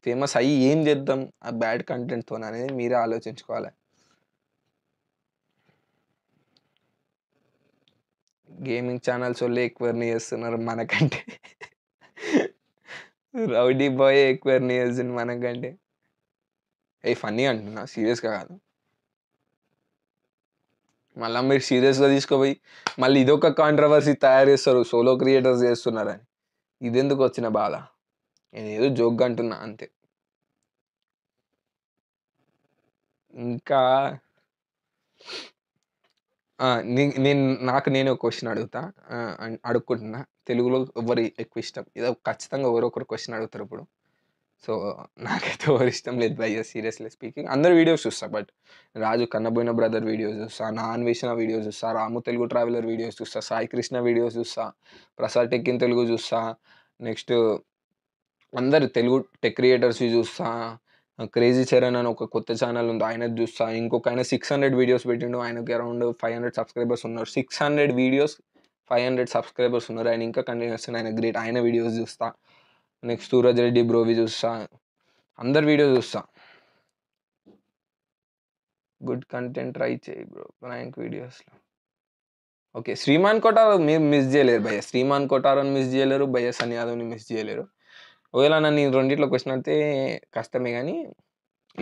Speaker 1: ఫేమస్ అయ్యి ఏం చేద్దాం ఆ బ్యాడ్ కంటెంట్తో అనేది మీరే ఆలోచించుకోవాలి గేమింగ్ ఛానల్స్ వాళ్ళే ఎక్కువ చేస్తున్నారు మనకంటే రౌడీ బాయ్ ఎక్కువ చేస్తుంది మనకంటే ఏ ఫన్నీ అంటున్నా సీరియస్గా కాదు మళ్ళీ మీరు సీరియస్గా తీసుకోపోయి మళ్ళీ ఇదొక కాంట్రవర్సీ తయారు చేస్తారు సోలో క్రియేటర్స్ చేస్తున్నారని ఇదెందుకు వచ్చిన బాధ నేను ఏదో జోక్గా అంటున్నా అంతే ఇంకా నేను నాకు నేను ఒక క్వశ్చన్ అడుగుతా అడుక్కుంటున్నా తెలుగులో ఎవరు ఎక్కువ ఇష్టం ఇదో ఖచ్చితంగా ఎవరో ఒకరు క్వశ్చన్ అడుగుతారు ఇప్పుడు సో నాకైతే ఎవరు ఇష్టం లేదు బై సీరియస్లీ స్పీకింగ్ అందరు వీడియోస్ చూస్తా but Raju Kannaboyina brother videos చూస్తా నాన్ వేసిన వీడియోస్ చూస్తా రాము తెలుగు ట్రావెలర్ వీడియోస్ చూస్తా సాయి కృష్ణ వీడియోస్ చూస్తా ప్రసాద్ టెక్కిన్ తెలుగు చూస్తా నెక్స్ట్ అందరు తెలుగు టెక్ క్రియేటర్స్ చూస్తా క్రేజీ చరణ్ అని ఒక కొత్త ఛానల్ ఉంది ఆయన చూస్తా ఇంకొక ఆయన సిక్స్ హండ్రెడ్ వీడియోస్ పెట్టిండు ఆయనకి అరౌండ్ ఫైవ్ హండ్రెడ్ సబ్స్క్రైబర్స్ ఉన్నారు six hundred videos five hundred subscribers ఉన్నారు ఆయన ఇంకా కంటిన్యూస్ ఆయన గ్రేట్ ఆయన వీడియోస్ చూస్తా నెక్స్ట్ సూరజ్ రెడ్డి బ్రోవి చూస్తా అందరు వీడియోస్ చూస్తా గుడ్ కంటెంట్ ట్రై చేయి బ్రో ర్యాంక్ వీడియోస్లో ఓకే శ్రీమాన్ కొటారో మీరు మిస్ చేయలేరు భయ శ్రీమాన్ కొటారోని మిస్ చేయలేరు భయ సన్యాదవ్ని మిస్ చేయలేరు ఒకవేళ నన్ను నేను రెండిట్లో క్వశ్చన్ అడితే కష్టమే కానీ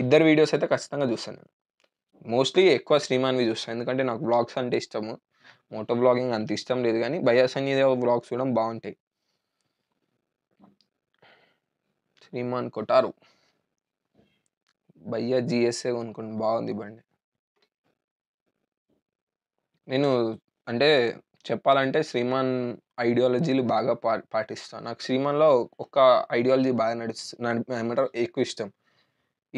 Speaker 1: ఇద్దరు వీడియోస్ అయితే ఖచ్చితంగా చూస్తాను నేను మోస్ట్లీ ఎక్కువ శ్రీమాన్వి చూస్తాను ఎందుకంటే నాకు బ్లాగ్స్ అంటే ఇష్టము మోటో బ్లాగింగ్ అంత ఇష్టం లేదు కానీ బయాస్ అనేది బ్లాగ్స్ చూడడం బాగుంటాయి శ్రీమాన్ కొటారు భయ్యా జిఎస్ఏ కొనుక్కోండి బాగుంది బండి నేను అంటే చెప్పాలంటే శ్రీమాన్ ఐడియాలజీలు బాగా పా పాటిస్తాను నాకు శ్రీమాన్లో ఒక ఐడియాలజీ బాగా నడుస్తుంది ఏమంటారు ఎక్కువ ఇష్టం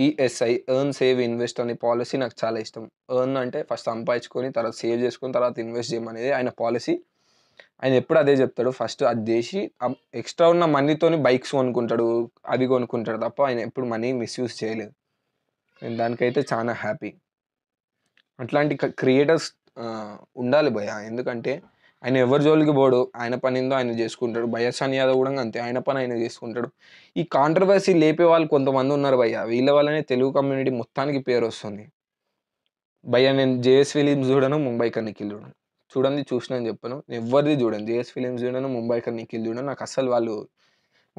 Speaker 1: ఈఎస్ఐ ఎర్న్ సేవ్ ఇన్వెస్ట్ అనే పాలసీ నాకు చాలా ఇష్టం ఎర్న్ అంటే ఫస్ట్ సంపాదించుకొని తర్వాత సేవ్ చేసుకొని తర్వాత ఇన్వెస్ట్ చేయమనేది ఆయన పాలసీ ఆయన ఎప్పుడు అదే చెప్తాడు ఫస్ట్ అది చేసి ఎక్స్ట్రా ఉన్న మనీతోని బైక్స్ కొనుక్కుంటాడు అది కొనుక్కుంటాడు తప్ప ఆయన ఎప్పుడు మనీ మిస్యూజ్ చేయలేదు నేను దానికైతే చాలా హ్యాపీ అట్లాంటి క్రియేటర్స్ ఉండాలి భయ ఎందుకంటే ఆయన ఎవరి జోలికి పోడు ఆయన పని ఏందో ఆయన చేసుకుంటాడు భయ్య యాదవ్ కూడా అంతే ఆయన పని ఆయన చేసుకుంటాడు ఈ కాంట్రవర్సీ లేపే వాళ్ళు కొంతమంది ఉన్నారు భయ్య వీళ్ళ వల్లనే తెలుగు కమ్యూనిటీ మొత్తానికి పేరు వస్తుంది భయ్య నేను జేఎస్ ఫిలిమ్స్ చూడను ముంబై కన్నికిల్ చూడను చూడండి చూసిన అని చెప్పాను నేను ఎవరిది చూడండి జేఎస్ ఫిలిమ్స్ చూడను ముంబై కన్నికిల్ చూడను నాకు అసలు వాళ్ళు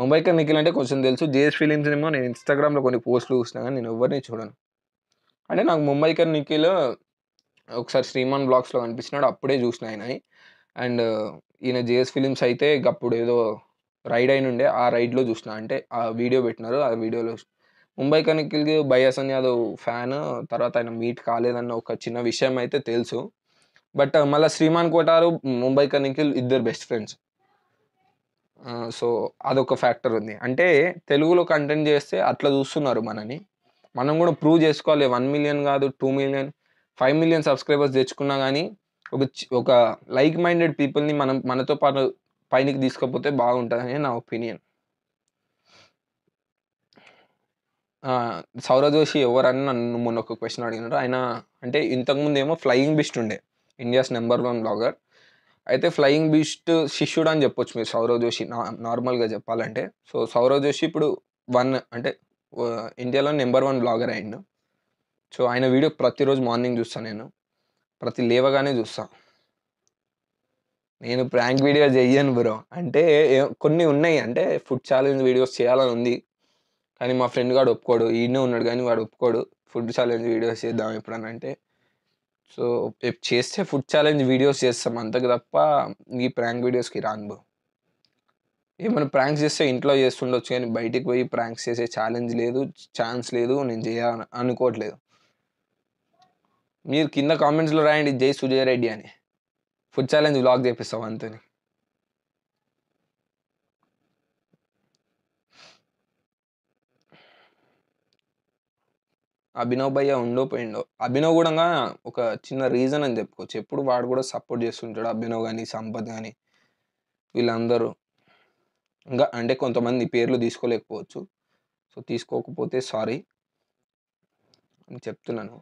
Speaker 1: ముంబై కన్నికిల్ అంటే కొంచెం తెలుసు జేఎస్ ఫిలిమ్స్ ఏమో నేను ఇన్స్టాగ్రామ్లో కొన్ని పోస్టులు చూసినా కానీ నేను ఎవరిని చూడను అంటే నాకు ముంబై కన్నికిల్ ఒకసారి శ్రీమాన్ బ్లాగ్స్లో కనిపించినాడు అప్పుడే చూసిన ఆయన అండ్ ఈయన జేఎస్ ఫిలిమ్స్ అయితే అప్పుడు ఏదో రైడ్ అయిన ఉండే ఆ రైడ్లో చూసిన అంటే ఆ వీడియో పెట్టినారు ఆ వీడియోలో ముంబై కనెక్ట్కి బై యాదవ్ ఫ్యాన్ తర్వాత ఆయన మీట్ కాలేదన్న ఒక చిన్న విషయం అయితే తెలుసు బట్ మళ్ళీ శ్రీమాన్ కోటారు ముంబై కనెక్కిల్ ఇద్దరు బెస్ట్ ఫ్రెండ్స్ సో అదొక ఫ్యాక్టర్ ఉంది అంటే తెలుగులో కంటెంట్ చేస్తే అట్లా చూస్తున్నారు మనని మనం కూడా ప్రూవ్ చేసుకోవాలి వన్ మిలియన్ కాదు two million five million subscribers తెచ్చుకున్నా కానీ ఒక ఒక లైక్ మైండెడ్ పీపుల్ని మనం మనతో పాటు పైనకి తీసుకపోతే బాగుంటుందని నా ఒపీనియన్ జోషి ఎవరని నన్ను మొన్న ఒక క్వశ్చన్ అడిగినారు ఆయన అంటే ఇంతకుముందు ఏమో ఫ్లయింగ్ బిస్ట్ ఉండే ఇండియాస్ నెంబర్ వన్ బ్లాగర్ అయితే ఫ్లయింగ్ బిస్ట్ శిష్యుడు అని చెప్పొచ్చు మీరు సౌరవ్ జోషి నార్మల్గా చెప్పాలంటే సో సౌరవ్ జోషి ఇప్పుడు వన్ అంటే ఇండియాలో నెంబర్ వన్ బ్లాగర్ అయిండు సో ఆయన వీడియో ప్రతిరోజు మార్నింగ్ చూస్తాను నేను ప్రతి లేవగానే చూస్తా నేను ప్రాంక్ వీడియో చెయ్యను బ్రో అంటే కొన్ని ఉన్నాయి అంటే ఫుడ్ ఛాలెంజ్ వీడియోస్ చేయాలని ఉంది కానీ మా ఫ్రెండ్ కాడు ఒప్పుకోడు ఈయనే ఉన్నాడు కానీ వాడు ఒప్పుకోడు ఫుడ్ ఛాలెంజ్ వీడియోస్ చేద్దాం ఎప్పుడన్నా అంటే సో చేస్తే ఫుడ్ ఛాలెంజ్ వీడియోస్ చేస్తాం అంతకు తప్ప ఈ ప్రాంక్ వీడియోస్కి రాను బ్రో ఏమైనా ప్రాంక్స్ చేస్తే ఇంట్లో చేస్తుండొచ్చు కానీ బయటికి పోయి ప్రాంక్స్ చేసే ఛాలెంజ్ లేదు ఛాన్స్ లేదు నేను చేయాలని అనుకోవట్లేదు మీరు కింద కామెంట్స్లో రాయండి జై సుజయ్ రెడ్డి అని ఫుడ్ ఛాలెంజ్ బ్లాగ్ చేపిస్తాం అంతని అభినవ్ భయ్య ఉండో పోయిండో అభినవ్ కూడా ఒక చిన్న రీజన్ అని చెప్పుకోవచ్చు ఎప్పుడు వాడు కూడా సపోర్ట్ చేస్తుంటాడు అభినవ్ కానీ సంపత్ కానీ వీళ్ళందరూ ఇంకా అంటే కొంతమంది పేర్లు తీసుకోలేకపోవచ్చు సో తీసుకోకపోతే సారీ అని చెప్తున్నాను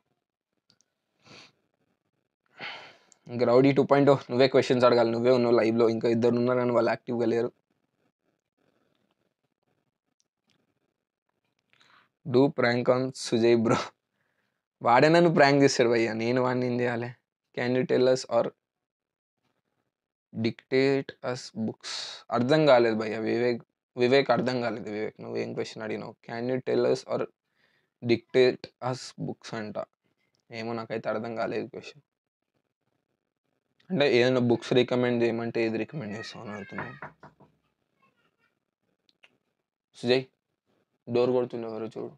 Speaker 1: గ్రౌడీ రౌడీ టూ పాయింట్ నువ్వే క్వశ్చన్స్ అడగాలి నువ్వే ఉన్నావు లైవ్లో ఇంకా ఇద్దరు ఉన్నారు కానీ వాళ్ళు యాక్టివ్గా లేరు do prank on Sujay bro వాడే నన్ను ప్రాంక్ చేస్తాడు భయ్యా నేను వాడిని ఏం చేయాలి can you tell us or dictate us books అర్థం కాలేదు భయ్యా వివేక్ వివేక్ అర్థం కాలేదు వివేక్ నువ్వు ఏం క్వశ్చన్ అడిగినావు can you tell us or dictate us books అంట ఏమో నాకైతే అర్థం కాలేదు క్వశ్చన్ అంటే ఏదైనా బుక్స్ రికమెండ్ చేయమంటే ఏది రికమెండ్ చేస్తావు అని సుజయ్ డోర్ కొడుతుండేవారు చూడు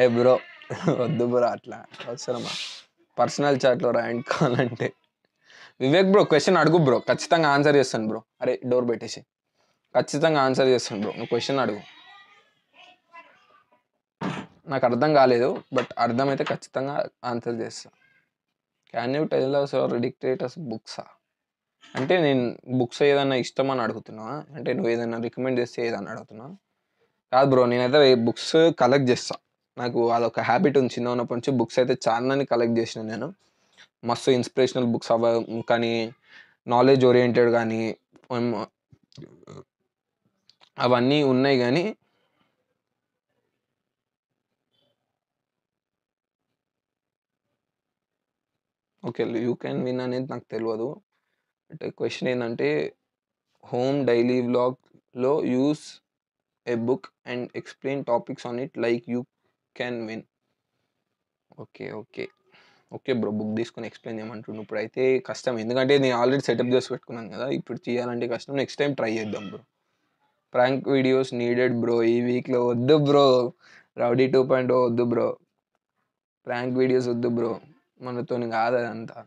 Speaker 1: ఏ బ్రో వద్దు బ్రో అట్లా అవసరమా పర్సనల్ చాట్లో ర్యాంక్ కావాలంటే వివేక్ బ్రో క్వశ్చన్ అడుగు బ్రో ఖచ్చితంగా ఆన్సర్ చేస్తాను బ్రో అరే డోర్ పెట్టేసి ఖచ్చితంగా ఆన్సర్ చేస్తాను బ్రో నువ్వు క్వశ్చన్ అడుగు నాకు అర్థం కాలేదు బట్ అర్థమైతే ఖచ్చితంగా ఆన్సర్ చేస్తా can you tell us your dictators బుక్సా అంటే నేను బుక్స్ ఏదైనా ఇష్టం అని అడుగుతున్నా అంటే నువ్వు ఏదైనా రికమెండ్ చేస్తే ఏదైనా అడుగుతున్నా కాదు బ్రో నేనైతే బుక్స్ కలెక్ట్ చేస్తా నాకు అదొక హ్యాబిట్ ఉంది చిన్న ఉన్నప్పటి నుంచి బుక్స్ అయితే చాలానే కలెక్ట్ చేసిన నేను మస్తు ఇన్స్పిరేషనల్ బుక్స్ అవ కానీ నాలెడ్జ్ ఓరియంటెడ్ కానీ అవన్నీ ఉన్నాయి కానీ ఓకే యూ క్యాన్ విన్ అనేది నాకు తెలియదు అంటే క్వశ్చన్ ఏంటంటే హోమ్ డైలీ వ్లాగ్లో use a book and explain topics on it like you can win okay okay okay bro book తీసుకుని ఎక్స్ప్లెయిన్ చేయమంటుండు ఇప్పుడు అయితే కష్టం ఎందుకంటే నేను ఆల్రెడీ సెటప్ చేసి పెట్టుకున్నాను కదా ఇప్పుడు చేయాలంటే కష్టం నెక్స్ట్ టైం ట్రై చేద్దాం bro prank videos needed bro ఈ వీక్లో వద్దు బ్రో రౌడీ టూ పాయింట్ వద్దు బ్రో ప్రాంక్ వీడియోస్ వద్దు బ్రో మనతో కాదు అదంతా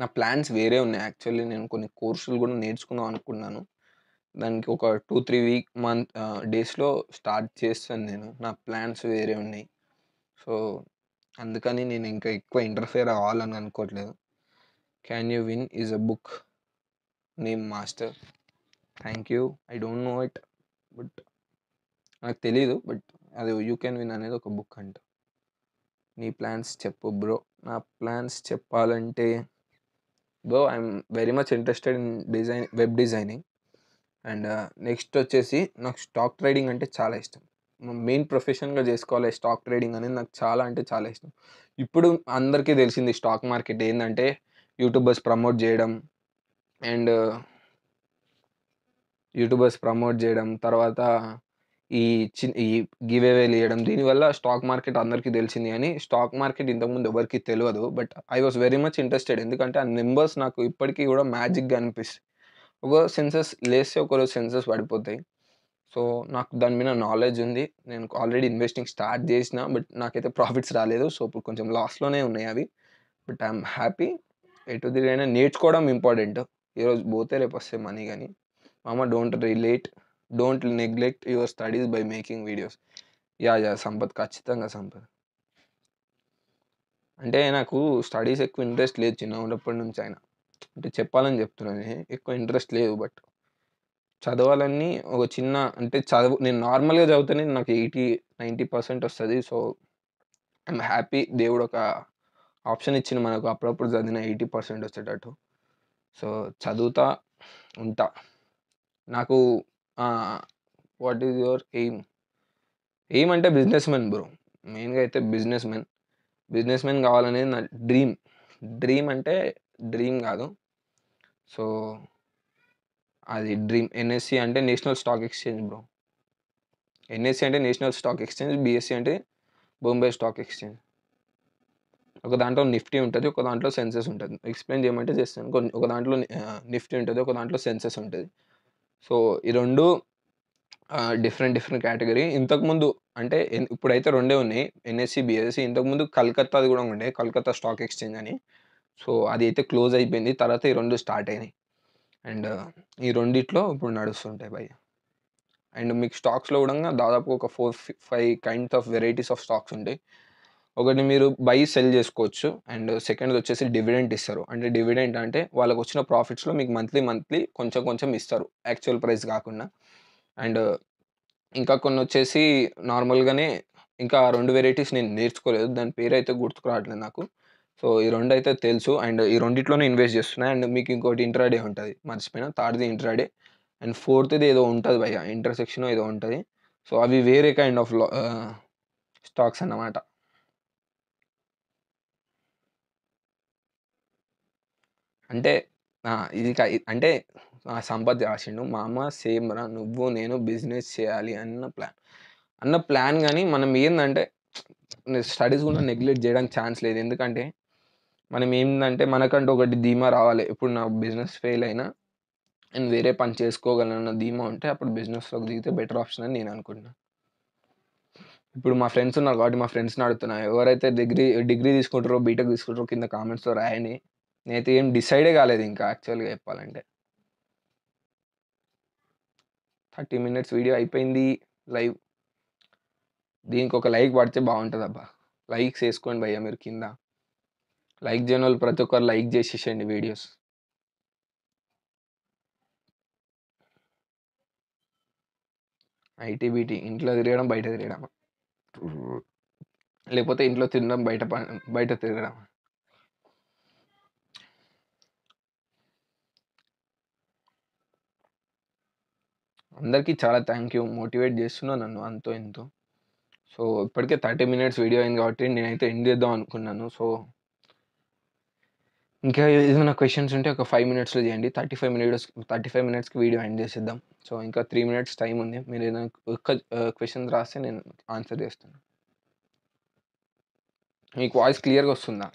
Speaker 1: నా ప్లాన్స్ వేరే ఉన్నాయి యాక్చువల్లీ నేను కొన్ని కోర్సులు కూడా నేర్చుకుందాం అనుకున్నాను దానికి ఒక టూ త్రీ వీక్ మంత్ డేస్లో స్టార్ట్ చేస్తాను నేను నా ప్లాన్స్ వేరే ఉన్నాయి సో అందుకని నేను ఇంకా ఎక్కువ ఇంటర్ఫేర్ అవ్వాలని అనుకోవట్లేదు can you win is a book name master thank you I don't know it but నాకు తెలీదు బట్ అది యూ కెన్ విన్ అనేది ఒక బుక్ అంట నీ ప్లాన్స్ చెప్పు బ్రో నా ప్లాన్స్ చెప్పాలంటే bro I'm very much interested in design web designing and next వచ్చేసి నాకు స్టాక్ ట్రేడింగ్ అంటే చాలా ఇష్టం మెయిన్ ప్రొఫెషన్గా చేసుకోవాలి స్టాక్ ట్రేడింగ్ అనేది నాకు చాలా అంటే చాలా ఇష్టం ఇప్పుడు అందరికీ తెలిసింది స్టాక్ మార్కెట్ ఏంటంటే యూట్యూబర్స్ ప్రమోట్ చేయడం అండ్ యూట్యూబర్స్ ప్రమోట్ చేయడం తర్వాత ఈ చి ఈ గివేవేలు ఇవ్వడం దీనివల్ల స్టాక్ మార్కెట్ అందరికీ తెలిసింది అని స్టాక్ మార్కెట్ ఇంతకుముందు ఎవరికి తెలియదు but I was very much interested ఎందుకంటే ఆ నెంబర్స్ నాకు ఇప్పటికీ కూడా మ్యాజిక్గా అనిపిస్తుంది ఒక సెన్సెస్ లేస్తే ఒకరోజు సెన్సెస్ పడిపోతాయి సో నాకు దాని మీద నాలెడ్జ్ ఉంది నేను ఆల్రెడీ ఇన్వెస్టింగ్ స్టార్ట్ చేసిన బట్ నాకైతే ప్రాఫిట్స్ రాలేదు సో ఇప్పుడు కొంచెం లాస్లోనే ఉన్నాయి అవి బట్ ఐఎమ్ హ్యాపీ ఎటు తిరిగైనా నేర్చుకోవడం ఇంపార్టెంట్ ఈరోజు పోతే రేపు వస్తే మనీ కానీ మామ don't relate don't neglect your studies by making videos yeah yeah Sampath ఖచ్చితంగా సంపత్ అంటే నాకు స్టడీస్ ఎక్కువ ఇంట్రెస్ట్ లేదు చిన్న ఉన్నప్పటి నుంచి అయినా అంటే చెప్పాలని చెప్తున్నాను ఎక్కువ ఇంట్రెస్ట్ లేదు బట్ చదవాలని ఒక చిన్న అంటే చదువు నేను నార్మల్గా చదివితేనే నాకు ఎయిటీ నైంటీ పర్సెంట్ వస్తుంది సో ఐఎమ్ హ్యాపీ దేవుడు ఒక ఆప్షన్ ఇచ్చింది మనకు అప్పుడప్పుడు చదివిన ఎయిటీ పర్సెంట్ వచ్చేటట్టు సో చదువుతా ఉంటా నాకు what is your aim aim అంటే బిజినెస్ మెన్ బ్రో మెయిన్గా అయితే బిజినెస్ మెన్ బిజినెస్ మెన్ కావాలనేది నా డ్రీమ్ డ్రీమ్ అంటే డ్రీమ్ కాదు సో అది డ్రీమ్ ఎన్ఎస్సి అంటే national stock exchange bro NSE అంటే నేషనల్ స్టాక్ ఎక్స్చేంజ్ బిఎస్సి అంటే బొంబే స్టాక్ ఎక్స్చేంజ్ ఒక దాంట్లో నిఫ్టీ ఉంటుంది ఒక దాంట్లో సెన్సెస్ ఉంటుంది ఎక్స్ప్లెయిన్ చేయమంటే చేస్తాను ఒక దాంట్లో నిఫ్టీ ఉంటుంది ఒక దాంట్లో సెన్సెస్ ఉంటుంది సో ఈ రెండు డిఫరెంట్ డిఫరెంట్ కేటగిరీ ఇంతకుముందు అంటే ఇప్పుడైతే రెండే ఉన్నాయి ఎన్ఎస్సి బిఎస్సి ఇంతకుముందు కలకత్తాది కూడా ఉండే కలకత్తా స్టాక్ ఎక్స్చేంజ్ అని సో అది అయితే క్లోజ్ అయిపోయింది తర్వాత ఈ రెండు స్టార్ట్ అయినాయి అండ్ ఈ రెండిట్లో ఇప్పుడు నడుస్తుంటాయి భయ అండ్ మీకు స్టాక్స్లో కూడా దాదాపు ఒక four five kinds of varieties of stocks ఉంటాయి ఒకటి మీరు బై సెల్ చేసుకోవచ్చు అండ్ సెకండ్ వచ్చేసి డివిడెంట్ ఇస్తారు అంటే డివిడెంట్ అంటే వాళ్ళకి వచ్చిన ప్రాఫిట్స్లో మీకు మంత్లీ మంత్లీ కొంచెం కొంచెం ఇస్తారు యాక్చువల్ ప్రైస్ కాకుండా అండ్ ఇంకా కొన్ని వచ్చేసి నార్మల్గానే ఇంకా రెండు వెరైటీస్ నేను నేర్చుకోలేదు దాని పేరు అయితే గుర్తుకు రావట్లేదు నాకు సో ఈ రెండు అయితే తెలుసు అండ్ ఈ రెండిట్లోనే ఇన్వెస్ట్ చేస్తున్నాయి అండ్ మీకు ఇంకోటి ఇంట్రాడే ఉంటుంది మర్చిపోయినా థర్డ్ది ఇంట్రాడే అండ్ ఫోర్త్ది ఏదో ఉంటుంది భయ్య ఇంటర్సెక్షన్ ఏదో ఉంటుంది సో అవి వేరే కైండ్ ఆఫ్ స్టాక్స్ అన్నమాట అంటే ఇది అంటే సంపత్ రాసిండు మా అమ్మ సేమ్ రా నువ్వు నేను బిజినెస్ చేయాలి అన్న ప్లాన్ అన్న ప్లాన్ కానీ మనం ఏంటంటే స్టడీస్ కూడా నెగ్లెక్ట్ చేయడానికి ఛాన్స్ లేదు ఎందుకంటే మనం ఏంటంటే మనకంటూ ఒకటి ధీమా రావాలి ఇప్పుడు నా బిజినెస్ ఫెయిల్ అయినా నేను వేరే పని చేసుకోగలను ధీమా ఉంటే అప్పుడు బిజినెస్లోకి దిగితే బెటర్ ఆప్షన్ అని నేను అనుకుంటున్నాను ఇప్పుడు మా ఫ్రెండ్స్ ఉన్నారు కాబట్టి మా ఫ్రెండ్స్ని అడుగుతున్నా ఎవరైతే డిగ్రీ డిగ్రీ తీసుకుంటారో బీటెక్ తీసుకుంటారో కింద కామెంట్స్లో రాయని నేనైతే ఏం డిసైడే కాలేదు ఇంకా యాక్చువల్గా చెప్పాలంటే థర్టీ మినిట్స్ వీడియో అయిపోయింది లైవ్ దీనికి ఒక లైక్ పడితే బాగుంటుంది అబ్బా లైక్స్ వేసుకోండి భయ్యా మీరు కింద లైక్ చేయని వాళ్ళు ప్రతి ఒక్కరు లైక్ చేసేసేయండి వీడియోస్ ఐటీ బీటీ ఇంట్లో తిరగడం బయట తిరగడం లేకపోతే ఇంట్లో తినడం బయట బయట తిరగడం అందరికీ చాలా థ్యాంక్ యూ మోటివేట్ చేస్తున్నావు నన్ను అంతో ఎంతో సో ఇప్పటికే థర్టీ మినిట్స్ వీడియో అయింది కాబట్టి నేనైతే ఎండ్ చేద్దాం అనుకున్నాను సో ఇంకా ఏదైనా క్వశ్చన్స్ ఉంటే ఒక ఫైవ్ మినిట్స్లో చేయండి thirty five minutes thirty five మినిట్స్కి వీడియో ఎండ్ చేసేద్దాం సో ఇంకా త్రీ మినిట్స్ టైం ఉంది మీరు ఏదైనా ఒక్క క్వశ్చన్ రాస్తే నేను ఆన్సర్ చేస్తాను మీకు వాయిస్ క్లియర్గా వస్తుందా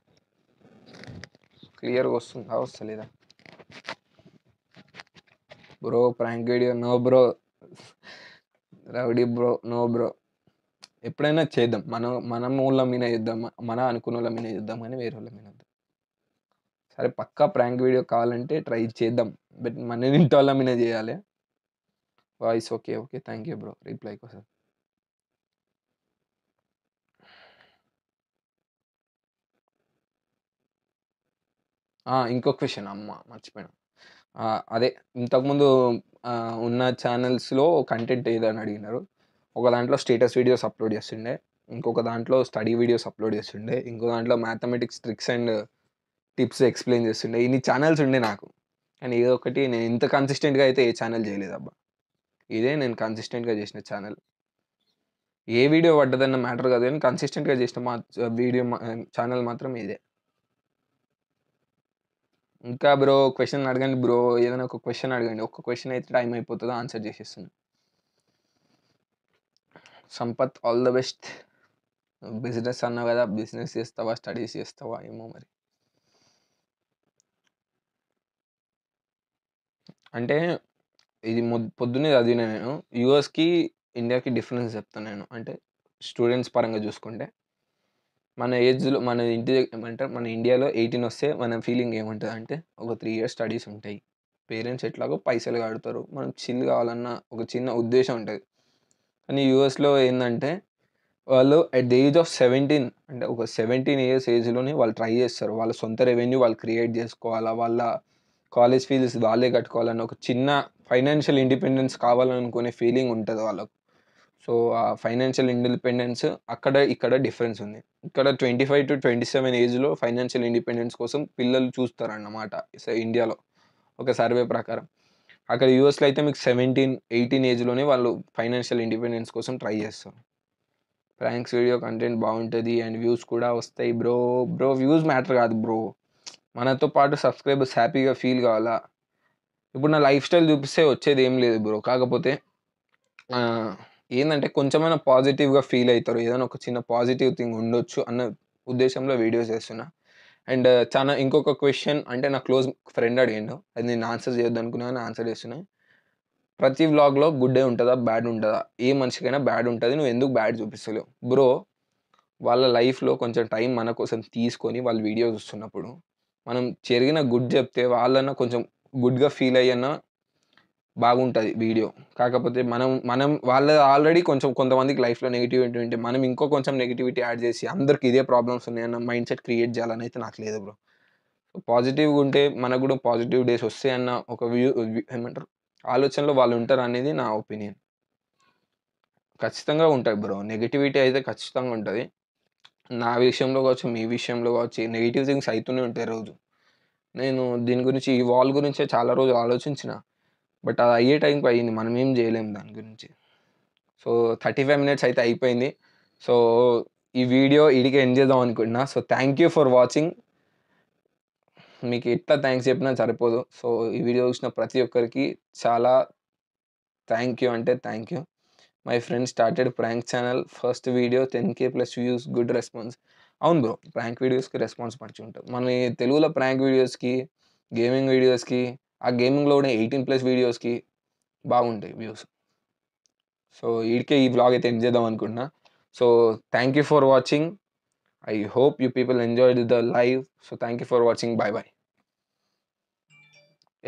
Speaker 1: క్లియర్గా వస్తుందా వస్తలేదా bro prank video no bro rowdy bro no bro ఎప్పుడైనా చేద్దాం మనం మన ఊళ్ళ మీద చేద్దాం మన అనుకున్న వాళ్ళ మీద చేద్దాం కానీ వేరే వాళ్ళ మీద సరే పక్కా ప్రాంక్ వీడియో కావాలంటే ట్రై చేద్దాం బట్ మన ఇంటోళ్ళమైనా చేయాలి voice okay okay thank you bro reply కోసం ఇంకో క్వశ్చన్ అమ్మ మర్చిపోయాను అదే ఇంతకుముందు ఉన్న ఛానల్స్లో కంటెంట్ ఏదని అడిగినారు ఒక దాంట్లో స్టేటస్ వీడియోస్ అప్లోడ్ చేస్తుండే ఇంకొక దాంట్లో స్టడీ వీడియోస్ అప్లోడ్ చేస్తుండే ఇంకో దాంట్లో mathematics tricks and tips explain చేస్తుండే ఇన్ని ఛానల్స్ ఉండే నాకు అండ్ ఏదో ఒకటి నేను ఇంత కన్సిస్టెంట్గా అయితే ఏ ఛానల్ చేయలేదు అబ్బా ఇదే నేను కన్సిస్టెంట్గా చేసిన ఛానల్ ఏ వీడియో పడ్డదన్న మ్యాటర్ కాదు కానీ కన్సిస్టెంట్గా చేసిన మా వీడియో ఛానల్ మాత్రం ఇదే ఇంకా బ్రో క్వశ్చన్ అడగండి బ్రో ఏదైనా ఒక క్వశ్చన్ అడగండి ఒక్క క్వశ్చన్ అయితే టైం అయిపోతుందో ఆన్సర్ చేసేస్తుంది Sampath all the best business అన్నావు కదా బిజినెస్ చేస్తావా స్టడీస్ చేస్తావా ఏమో మరి అంటే ఇది మొ పొద్దున్నే చదివిన నేను యూఎస్కి ఇండియాకి డిఫరెన్స్ చెప్తాను నేను అంటే స్టూడెంట్స్ పరంగా చూసుకుంటే మన ఏజ్లో మన ఇంటి ఏమంటారు మన ఇండియాలో ఎయిటీన్ వస్తే మన ఫీలింగ్ ఏముంటుంది అంటే ఒక త్రీ ఇయర్స్ స్టడీస్ ఉంటాయి పేరెంట్స్ ఎట్లాగో పైసలు కడతారు మనం చిల్ కావాలన్న ఒక చిన్న ఉద్దేశం ఉంటుంది కానీ యూఎస్లో ఏంటంటే వాళ్ళు at the age of seventeen అంటే ఒక సెవెంటీన్ ఇయర్స్ ఏజ్లోనే వాళ్ళు ట్రై చేస్తారు వాళ్ళ సొంత రెవెన్యూ వాళ్ళు క్రియేట్ చేసుకోవాలా వాళ్ళ కాలేజ్ ఫీజెస్ వాళ్ళే కట్టుకోవాలని ఒక చిన్న ఫైనాన్షియల్ ఇండిపెండెన్స్ కావాలనుకునే ఫీలింగ్ ఉంటుంది వాళ్ళకు సో ఆ ఫైనాన్షియల్ ఇండిపెండెన్స్ అక్కడ ఇక్కడ డిఫరెన్స్ ఉంది ఇక్కడ twenty five to twenty seven ఏజ్లో ఫైనాన్షియల్ ఇండిపెండెన్స్ కోసం పిల్లలు చూస్తారన్నమాట ఇండియాలో ఒక సర్వే ప్రకారం అక్కడ యూఎస్లో అయితే మీకు సెవెంటీన్ ఎయిటీన్ ఏజ్లోనే వాళ్ళు ఫైనాన్షియల్ ఇండిపెండెన్స్ కోసం ట్రై చేస్తారు ప్రాంక్స్ వీడియో కంటెంట్ బాగుంటుంది అండ్ వ్యూస్ కూడా వస్తాయి బ్రో బ్రో వ్యూస్ మ్యాటర్ కాదు బ్రో మనతో పాటు సబ్స్క్రైబర్స్ హ్యాపీగా ఫీల్ కావాలా ఇప్పుడు నా లైఫ్ స్టైల్ చూపిస్తే వచ్చేది ఏం లేదు బ్రో కాకపోతే ఏంటంటే కొంచెమైనా పాజిటివ్గా ఫీల్ అవుతారు ఏదైనా ఒక చిన్న పాజిటివ్ థింగ్ ఉండొచ్చు అన్న ఉద్దేశంలో వీడియోస్ చేస్తున్నా అండ్ చాలా ఇంకొక క్వశ్చన్ అంటే నా క్లోజ్ ఫ్రెండ్ అడిగిండు అది నేను ఆన్సర్ చేయొద్దు అనుకున్నాను ఆన్సర్ చేస్తున్నా ప్రతి వ్లాగ్లో గుడ్ డే ఉంటుందా బ్యాడ్ ఉంటుందా ఏ మనిషికైనా బ్యాడ్ ఉంటుంది నువ్వు ఎందుకు బ్యాడ్ చూపిస్తలేవు బ్రో వాళ్ళ లైఫ్లో కొంచెం టైం మన కోసం తీసుకొని వాళ్ళు వీడియోస్ వస్తున్నప్పుడు మనం జరిగిన గుడ్ చెప్తే వాళ్ళన్నా కొంచెం గుడ్గా ఫీల్ అయ్యన్నా బాగుంటుంది వీడియో కాకపోతే మనం మనం వాళ్ళ ఆల్రెడీ కొంచెం కొంతమందికి లైఫ్లో నెగిటివిటీ ఉంటే మనం ఇంకో కొంచెం నెగిటివిటీ యాడ్ చేసి అందరికి ఇదే ప్రాబ్లమ్స్ ఉన్నాయన్న మైండ్ సెట్ క్రియేట్ చేయాలని అయితే నాకు లేదు బ్రో పాజిటివ్గా ఉంటే మనకు కూడా పాజిటివ్ డేస్ వస్తాయన్న ఒక వ్యూ ఏమంటారు ఆలోచనలో వాళ్ళు ఉంటారు అనేది నా ఒపీనియన్ ఖచ్చితంగా ఉంటుంది బ్రో నెగిటివిటీ అయితే ఖచ్చితంగా ఉంటుంది నా విషయంలో కావచ్చు మీ విషయంలో కావచ్చు నెగిటివ్ థింగ్స్ అవుతూనే ఉంటాయి రోజు నేను దీని గురించి ఈ వాల్ గురించే చాలా రోజులు ఆలోచించిన బట్ అది అయ్యే టైంకి అయ్యింది మనం ఏం చేయలేము దాని గురించి సో థర్టీ ఫైవ్ మినిట్స్ అయితే అయిపోయింది సో ఈ వీడియో ఇడికి ఎండ్ చేద్దాం అనుకుంటున్నా so thank you for watching మీకు ఎట్లా థ్యాంక్స్ చెప్పినా సరిపోదు సో ఈ వీడియో చూసిన ప్రతి ఒక్కరికి చాలా థ్యాంక్ యూ అంటే thank you my friend started prank channel first video ten K plus views good response అవును బ్రో ప్రాంక్ వీడియోస్కి రెస్పాన్స్ మంచిగా ఉంటుంది మన తెలుగులో ప్రాంక్ వీడియోస్కి గేమింగ్ వీడియోస్కి ఆ గేమింగ్లో ఉండే ఎయిటీన్ ప్లస్ వీడియోస్కి బాగుంటాయి వ్యూస్ సో ఇడికే ఈ బ్లాగ్ అయితే ఎండ్ చేద్దాం అనుకుంటున్నా so thank you for watching I hope you people enjoy the live so thank you for watching bye bye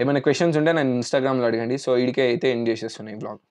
Speaker 1: ఏమైనా క్వశ్చన్స్ ఉంటే నేను ఇన్స్టాగ్రామ్లో అడగండి సో ఇడికే అయితే ఎండ్ ఈ బ్లాగ్